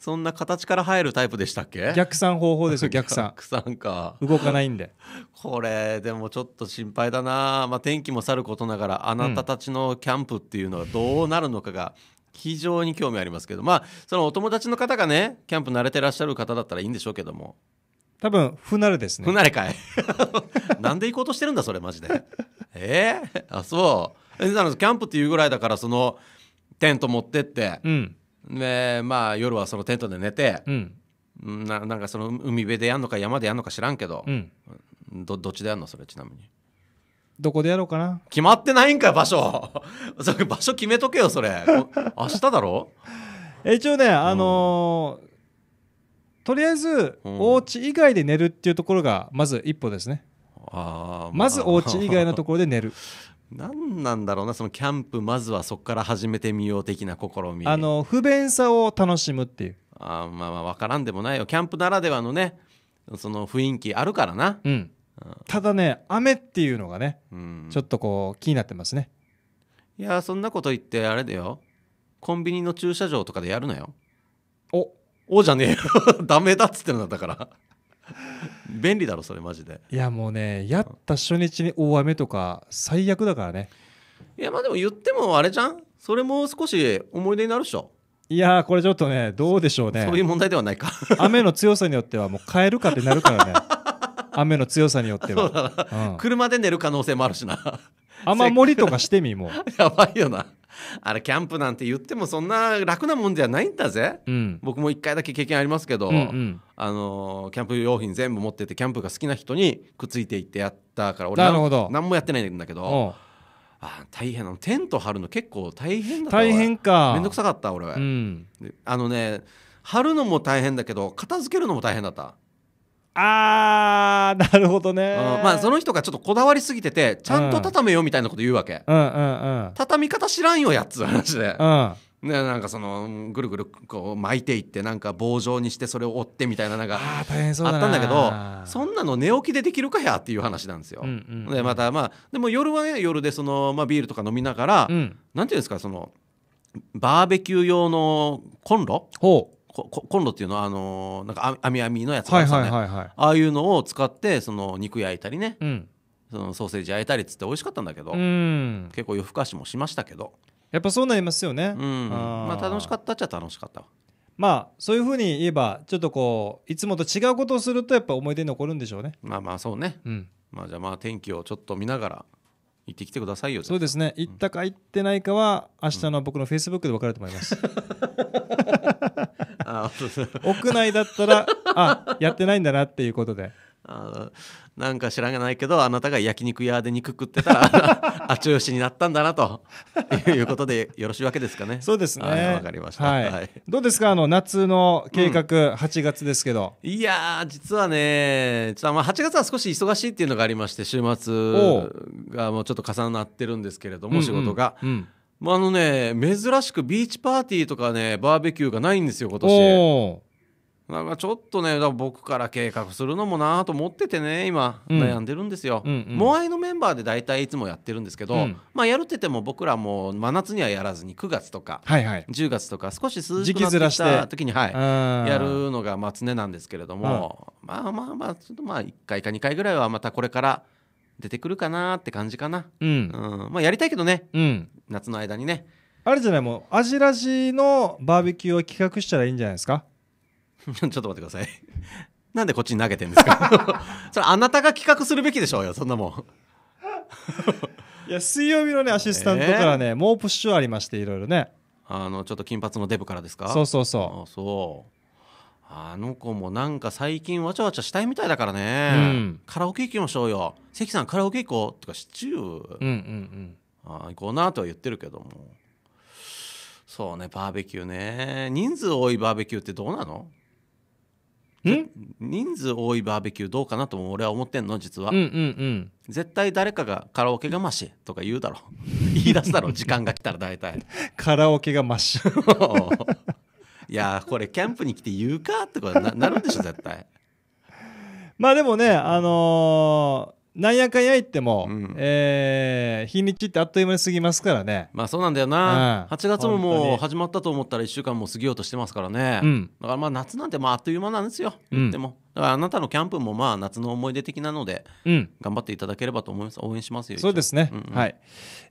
そんな形から入るタイプでしたっけ逆算方法ですよ [laughs] 逆算逆算か動かないんでこれでもちょっと心配だな、まあ、天気もさることながらあなたたちのキャンプっていうのはどうなるのかが非常に興味ありますけどまあそのお友達の方がねキャンプ慣れてらっしゃる方だったらいいんでしょうけども多分不慣れですね不慣れかい [laughs] なんで行こうとしてるんだそれマジでえー、あそうキャンプっていうぐらいだからそのテント持ってって、うん、でまあ夜はそのテントで寝て、うんななんかその海辺でやんのか山でやんのか知らんけど、うんどどっちでやんのそれちなみにどこでやろうかな決まってないんかよ場所 [laughs] それ場所決めとけよそれ明日だろえ [laughs] 一応ねあのーとりあえず、うんお家以外で寝るっていうところがまず一歩ですねあまずお家以外のところで寝る [laughs] 何なんだろうなそのキャンプまずはそこから始めてみよう的な試みあの不便さを楽しむっていうあまあまあ分からんでもないよキャンプならではのねその雰囲気あるからな、うん、ただね雨っていうのがね、うん、ちょっとこう気になってますねいやそんなこと言ってあれだよコンビニの駐車場とかでやるなよおおじゃねえよ [laughs] ダメだっつってんだだから [laughs] 便利だろそれマジでいやもうねやった初日に大雨とか最悪だからねいやまあでも言ってもあれじゃんそれも少し思い出になるでしょいやこれちょっとねどうでしょうねそういう問題ではないか雨の強さによってはもう変えるかってなるからね [laughs] 雨の強さによっては、うん、車で寝る可能性もあるしな雨漏りとかしてみもう [laughs] やばいよな [laughs] あれキャンプなんて言ってもそんな楽なもんじゃないんだぜ、うん、僕も1回だけ経験ありますけど、うんうん、あのキャンプ用品全部持っててキャンプが好きな人にくっついていってやったから俺何もやってないんだけど。あ大変なのテント張るの結構大変だった大変かくさかった俺、うん、あのね張るのも大変だけど片付けるのも大変だったあーなるほどね、うん、まあその人がちょっとこだわりすぎててちゃんと畳めよみたいなこと言うわけ、うんうんうん、畳み方知らんよやっつう話で、うんね、なんかそのぐるぐるこう巻いていってなんか棒状にしてそれを折ってみたいななんかあったんだけどそんなの寝起きでできるかやっていう話なんですよ。うんうんうん、でまたまあでも夜はね夜でその、まあ、ビールとか飲みながら、うん、なんていうんですかそのバーベキュー用のコンロほうこコンロっていうのはあのー、なんか網網のやつとかさ、ねはいはいはいはい、ああいうのを使ってその肉焼いたりね、うん、そのソーセージ焼いたりっつって美味しかったんだけど結構夜更かしもしましたけどやっぱそうなりますよね、うん、まあ楽しかったっちゃ楽しかったまあそういうふうに言えばちょっとこういつもと違うことをするとやっぱ思い出に残るんでしょうねまあまあそうね、うん、まあじゃあまあ天気をちょっと見ながら行ってきてくださいよそうですね行ったか行ってないかは、明日の僕のフェイスブックで分かると思います、[laughs] 屋内だったらあやってないんだなっていうことであなんか知らないけどあなたが焼肉屋で肉食ってたら [laughs] あちよしになったんだなということでよろしいわけですかね。そうですねわかりました、はい、はい、どうですかあの夏の計画、うん、8月ですけどいや実はねちょっと、まあ、8月は少し忙しいっていうのがありまして週末がもうちょっと重なってるんですけれども仕事が。うん、うんうん、あのね珍しくビーチパーティーとかねバーベキューがないんですよ今年。んかちょっとね僕から計画するのもなと思っててね今、悩んでるんですよ、モアイのメンバーで大体いつもやってるんですけど、うん、まあやるってても僕らも真夏にはやらずに9月とか、はいはい、10月とか少し涼しくなってきた時に、はい、やるのがまあ常なんですけれども、うん、まあまあまあちょっとまあ1回か2回ぐらいはまたこれから出てくるかなって感じかな、うんまあやりたいけどね、夏の間にねあれじゃないもうアジラジのバーベキューを企画したらいいんじゃないですか [laughs] ちょっと待ってください。[laughs] なんでこっちに投げてんですか [laughs] それあなたが企画するべきでしょうよ、そんなもん。いや、水曜日のね、アシスタントからね、えー、もうプッシュありまして、いろいろね。あの、ちょっと金髪のデブからですかそうそうそう。そう。あの子もなんか最近わちゃわちゃしたいみたいだからね、うん、カラオケ行きましょうよ関さんカラオケ行こうとかシチュー、うんうん、あ行こうなとは言ってるけどもそうねバーベキューね人数多いバーベキューってどうなの人数多いバーベキューどうかなとも俺は思ってんの実は、うんうんうん絶対誰かがカラオケがましとか言うだろ [laughs] 言い出すだろ [laughs] 時間が来たら大体カラオケがまし [laughs] いやこれキャンプに来て言うかってことになるんでしょ絶対まあでもねあのーなんやかんや言っても、うん、えー、日にちってあっという間に過ぎますからねまあそうなんだよな、うん、8月ももう始まったと思ったら1週間も過ぎようとしてますからね、うん、だからまあ夏なんてまああっという間なんですよ、うん、でもだからあなたのキャンプもまあ夏の思い出的なので、うん、頑張っていただければと思います応援しますよそうですね、うんうん、はい、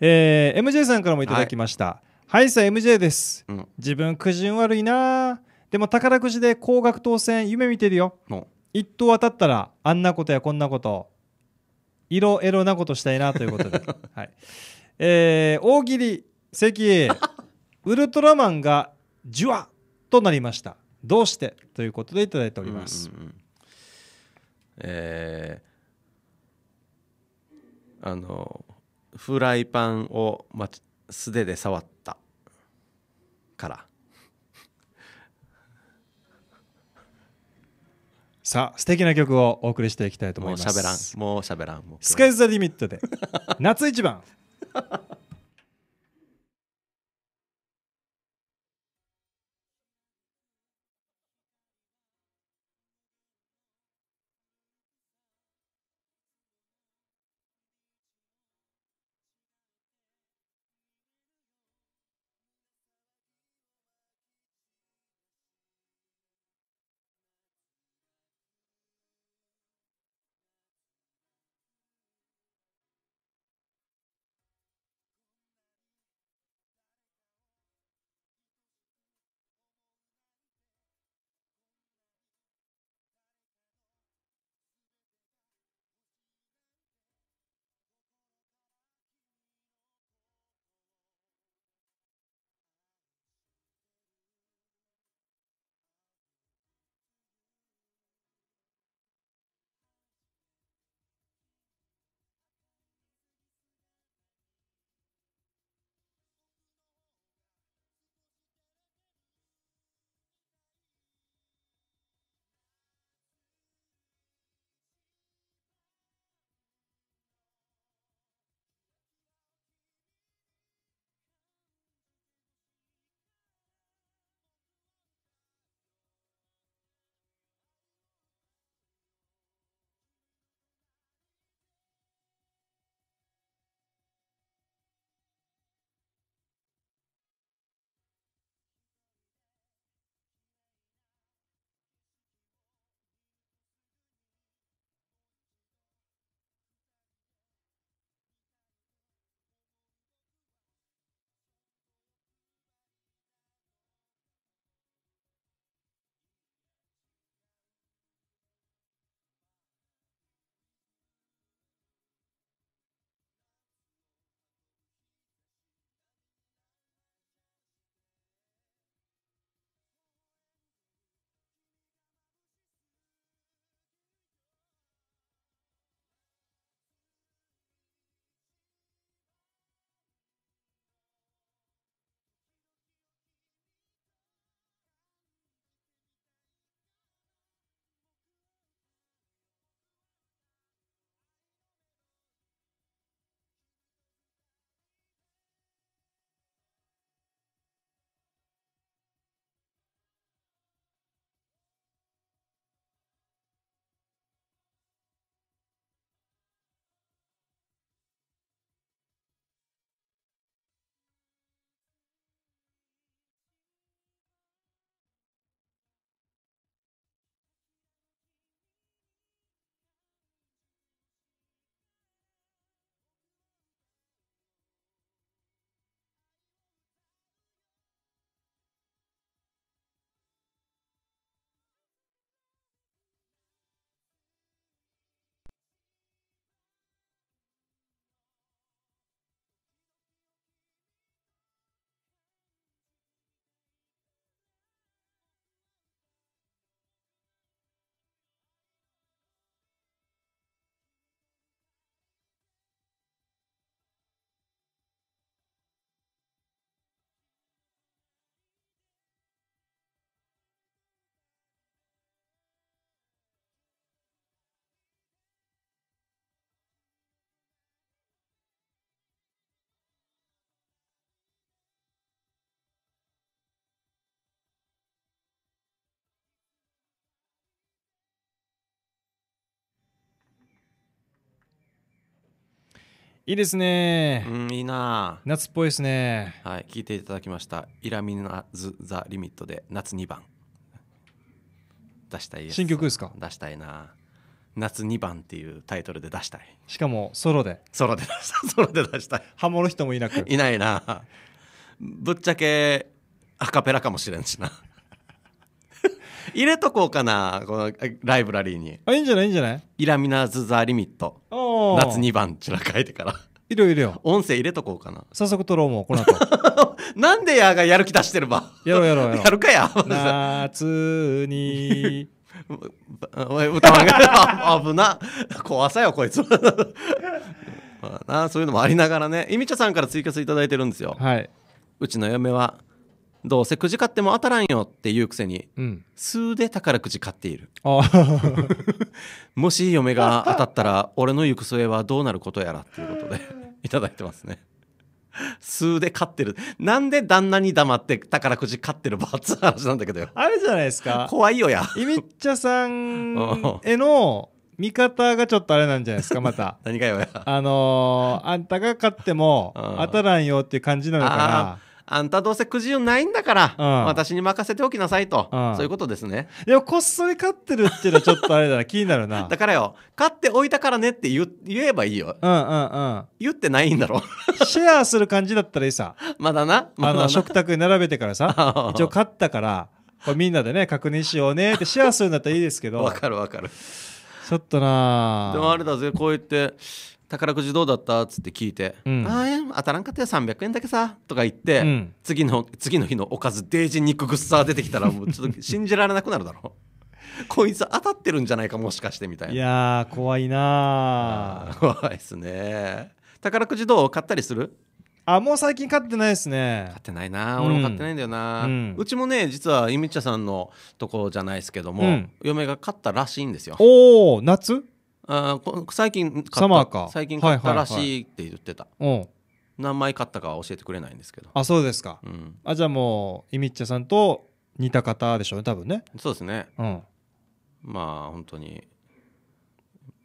えー、MJ さんからもいただきました「はい、さ、は、あ、い、MJ です、うん、自分くじ悪いなでも宝くじで高額当選夢見てるよ、一等当たったらあんなことやこんなこと色エロなことしたいなということで、[laughs] はいえー、大喜利関 A [laughs] ウルトラマンがジュワとなりましたどうしてということでいただいております、うんうんうん、えー、あのフライパンを、ま、素手で触ったからさあ素敵な曲をお送りしていきたいと思いますもう喋らんもうしらんスカイズ・ザ・リミットで [laughs] 夏一番いいですねうんいいな夏っぽいですねはい聞いていただきましたイラミナズ・ザ・リミットで夏2番出したい新曲ですか出したいな夏2番っていうタイトルで出したいしかもソロでソロで出した [laughs] ソロで出したいハモる人もいなくいないなぶっちゃけアカペラかもしれんしな入れとこうかなこのライブラリーにあいいんじゃないいいんじゃないイラミナーズ・ザ・リミット夏2番ちら書いてからいるよいるよ音声入れとこうかな早速撮ろうもうこの後 [laughs] なんでやがやる気出してるばやろうやろうやろう [laughs] やるかや夏に [laughs] 歌わんが危な怖さよこいつまあなそういうのもありながらねいみちゃさんから追加いただいてるんですよはいうちの嫁はどうせくじ買っても当たらんよって言うくせに、うん、数で宝くじ買っている [laughs] もし嫁が当たったら俺の行く末はどうなることやらっていうことで [laughs] いただいてますね数で勝ってるなんで旦那に黙って宝くじ勝ってるバツ話なんだけどよあれじゃないですか怖いよやいみっちゃさんへの [laughs] 見方がちょっとあれなんじゃないですかまた何がよやあのー、あんたが勝っても当たらんよっていう感じなのかなあんたどうせくじ運ないんだから、うん、私に任せておきなさいと、うん、そういうことですねいやこっそり勝ってるっていうのはちょっとあれだな気になるなだからよ勝っておいたからねって言えばいいようんうんうん言ってないんだろシェアする感じだったらいいさまだな,、まだな、あの食卓に並べてからさ [laughs] 一応勝ったからこれみんなでね確認しようねってシェアするんだったらいいですけど [laughs] わかるわかるちょっとなでもあれだぜこう言って宝くじどうだったっつって聞いて「うんああ当たらんかったよ300円だけさ」とか言って、うん次の次の日のおかずデージ肉ぐっさー出てきたら [laughs] もうちょっと信じられなくなるだろう [laughs] こいつ当たってるんじゃないかもしかしてみたいないやー怖いなあー怖いっすね宝くじどう買ったりするあもう最近買ってないですね買ってないな俺も買ってないんだよな、ううんちもね実はイミッチャさんのところじゃないですけども、うん嫁が買ったらしいんですよおお夏あ最近買った最近買ったらしいって言ってた、はいはい、何枚買ったかは教えてくれないんですけどあそうですか、うん、あじゃあもうイミッチェさんと似た方でしょうね多分ねそうですね、うん、まあ本当に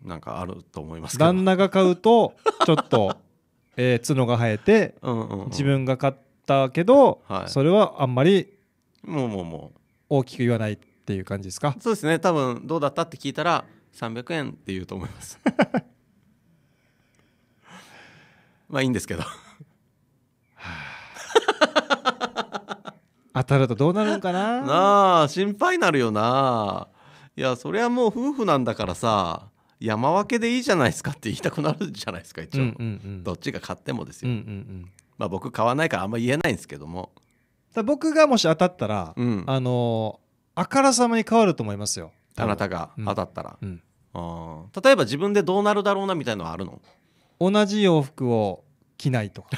なんかあると思いますけど旦那が買うとちょっと、[laughs] えー、角が生えてうん、自分が買ったけど、はい、それはあんまりもうもうもう大きく言わないっていう感じですかそうですね多分どうだったって聞いたら300円って言うと思います [laughs] まあいいんですけど [laughs] 当たるとどうなるんかななあ心配なるよないやそりゃもう夫婦なんだからさ山分けでいいじゃないですかって言いたくなるじゃないですか一応、うんうんうん、どっちが買ってもですよ、うんうんうん、まあ僕買わないからあんま言えないんですけども僕がもし当たったら、うん、あのあからさまに変わると思いますよあなたが当たったら、うんあ例えば自分でどうなるだろうなみたいのはあるの同じ洋服を着ないとか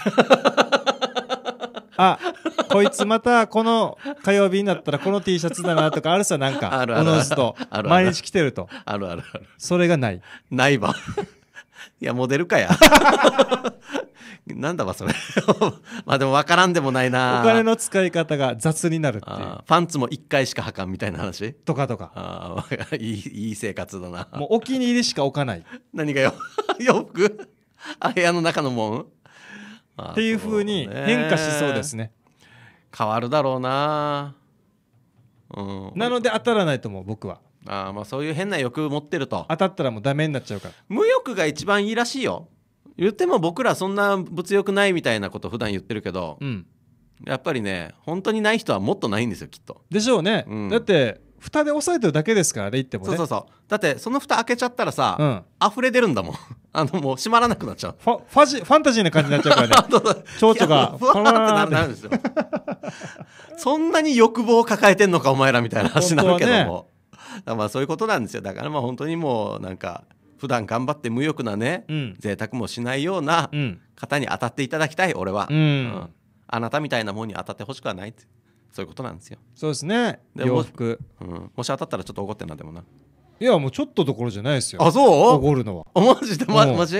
[laughs] あこいつまたこの火曜日になったらこの T シャツだなとかあるさなんかおのずと毎日着てるとあるあるあるそれがないないわいや、モデルかや。[laughs] なんだわ、それ。[laughs] まあでも分からんでもないな。お金の使い方が雑になるっていう。パンツも1回しか履かんみたいな話とかとか。ああ、[laughs] いい、いい生活だな。もうお気に入りしか置かない。何がよ、洋服あ、部屋の中のもん、まあ、っていうふうに変化しそうですね。変わるだろうな。うん、なので当たらないと思う、僕は。あまあそういう変な欲持ってると当たったらもうダメになっちゃうから無欲が一番いいらしいよ言っても僕らそんな物欲ないみたいなこと普段言ってるけど、うん、やっぱりね本当にない人はもっとないんですよきっとでしょうね、うん、だって蓋で押さえてるだけですからね言ってもねそうそうそうだってその蓋開けちゃったらさ、うん、溢れ出るんだもん [laughs] あのもう閉まらなくなっちゃうファファジファンタジーな感じになっちゃうからね [laughs] 蝶々がふわーってなるんですよ [laughs] そんなに欲望を抱えてんのかお前らみたいな話ななだけども、ね、まあそういうことなんですよだからまあ本当にもうなんか普段頑張って無欲なね、うん、贅沢もしないような方に当たっていただきたい俺は、うん、うん、あなたみたいなもんに当たってほしくはないってそういうことなんですよそうですね洋服うん、もし当たったらちょっと怒ってんなでもないやもうちょっとどころじゃないですよあそう怒るのはあマジで、ま、マジ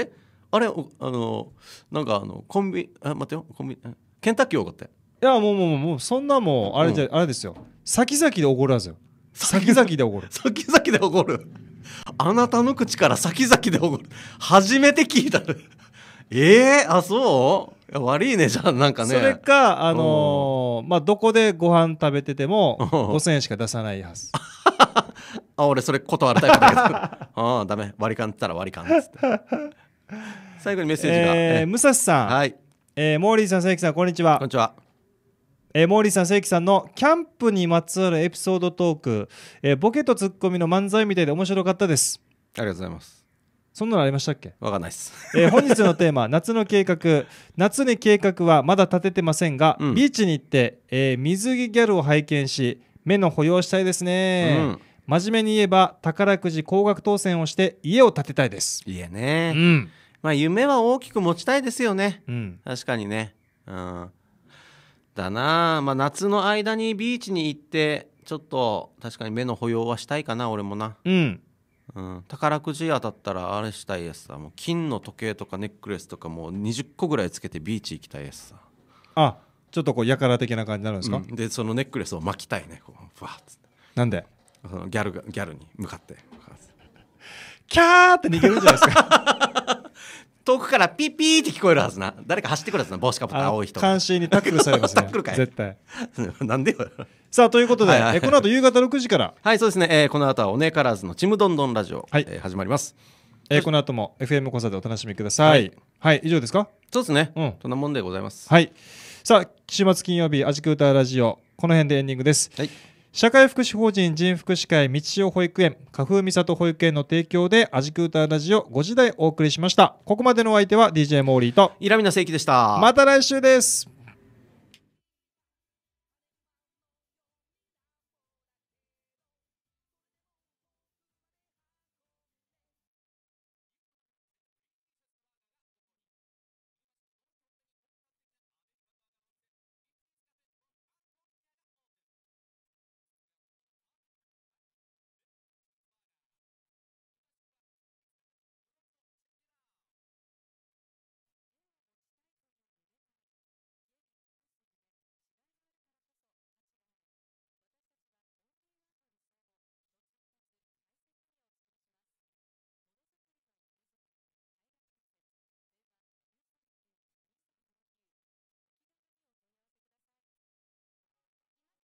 あれあのなんかあのコンビあ待ってよコンビケンタッキー怒っていやもうもうもうそんなもうあれじゃ、うん、あれですよ先々で怒らずよ先々で起こる先々で起こるあなたの口から先々で起こる初めて聞いたええー、あそう悪いねじゃあなんかねそれかあのー、まあどこでご飯食べてても5000円しか出さないはず [laughs] あ俺それ断るタイプだけど [laughs] ああダメ割り勘ったら割り勘です最後にメッセージが、えー、武蔵さん、はいえー、モーリーさん佐伯さんこんにちはこんにちはえー、モーリーさん、正規さんのキャンプにまつわるエピソードトーク、えー、ボケとツッコミの漫才みたいで面白かったです。ありがとうございます。そんなのありましたっけわかんないですえー、本日のテーマ、[laughs] 夏の計画。夏に計画はまだ立ててませんが、うん、ビーチに行って、えー、水着ギャルを拝見し、目の保養したいですね。うん真面目に言えば宝くじ高額当選をして家を建てたいです家ね、うん、まあ夢は大きく持ちたいですよね、うん、確かにね、うん、だなまあ夏の間にビーチに行ってちょっと確かに目の保養はしたいかな俺もなうんうん、宝くじ当たったらあれしたいやつさも金の時計とかネックレスとかもう20個ぐらいつけてビーチ行きたいやつさあちょっとこうやから的な感じになるんですか、うん、でそのネックレスを巻きたいねこうふわっつなんでそのギャルがギャルに向かってキャーって逃げるんじゃないですか遠くからピピーって聞こえるはずな誰か走ってくるはずな帽子かぶった青い人監視にタックルされますね [laughs] タックルかい絶対 [laughs] なんでよさあということで、はいはい、えこの後夕方6時からはいそうですね、えー、この後はおねからずのちむどんどんラジオ、はい、えー、始まりますえー、この後も FM コンサートお楽しみください、はい、はい、以上ですかそうですね、うん、そんなもんでございますはいさあ週末金曜日アジクーラジオこの辺でエンディングです、はい社会福祉法人人福祉会道代保育園、花風美里保育園の提供で、アジクータラジオ5時台お送りしました。ここまでのお相手は DJ モーリーと、イラミナ正規でした。また来週です。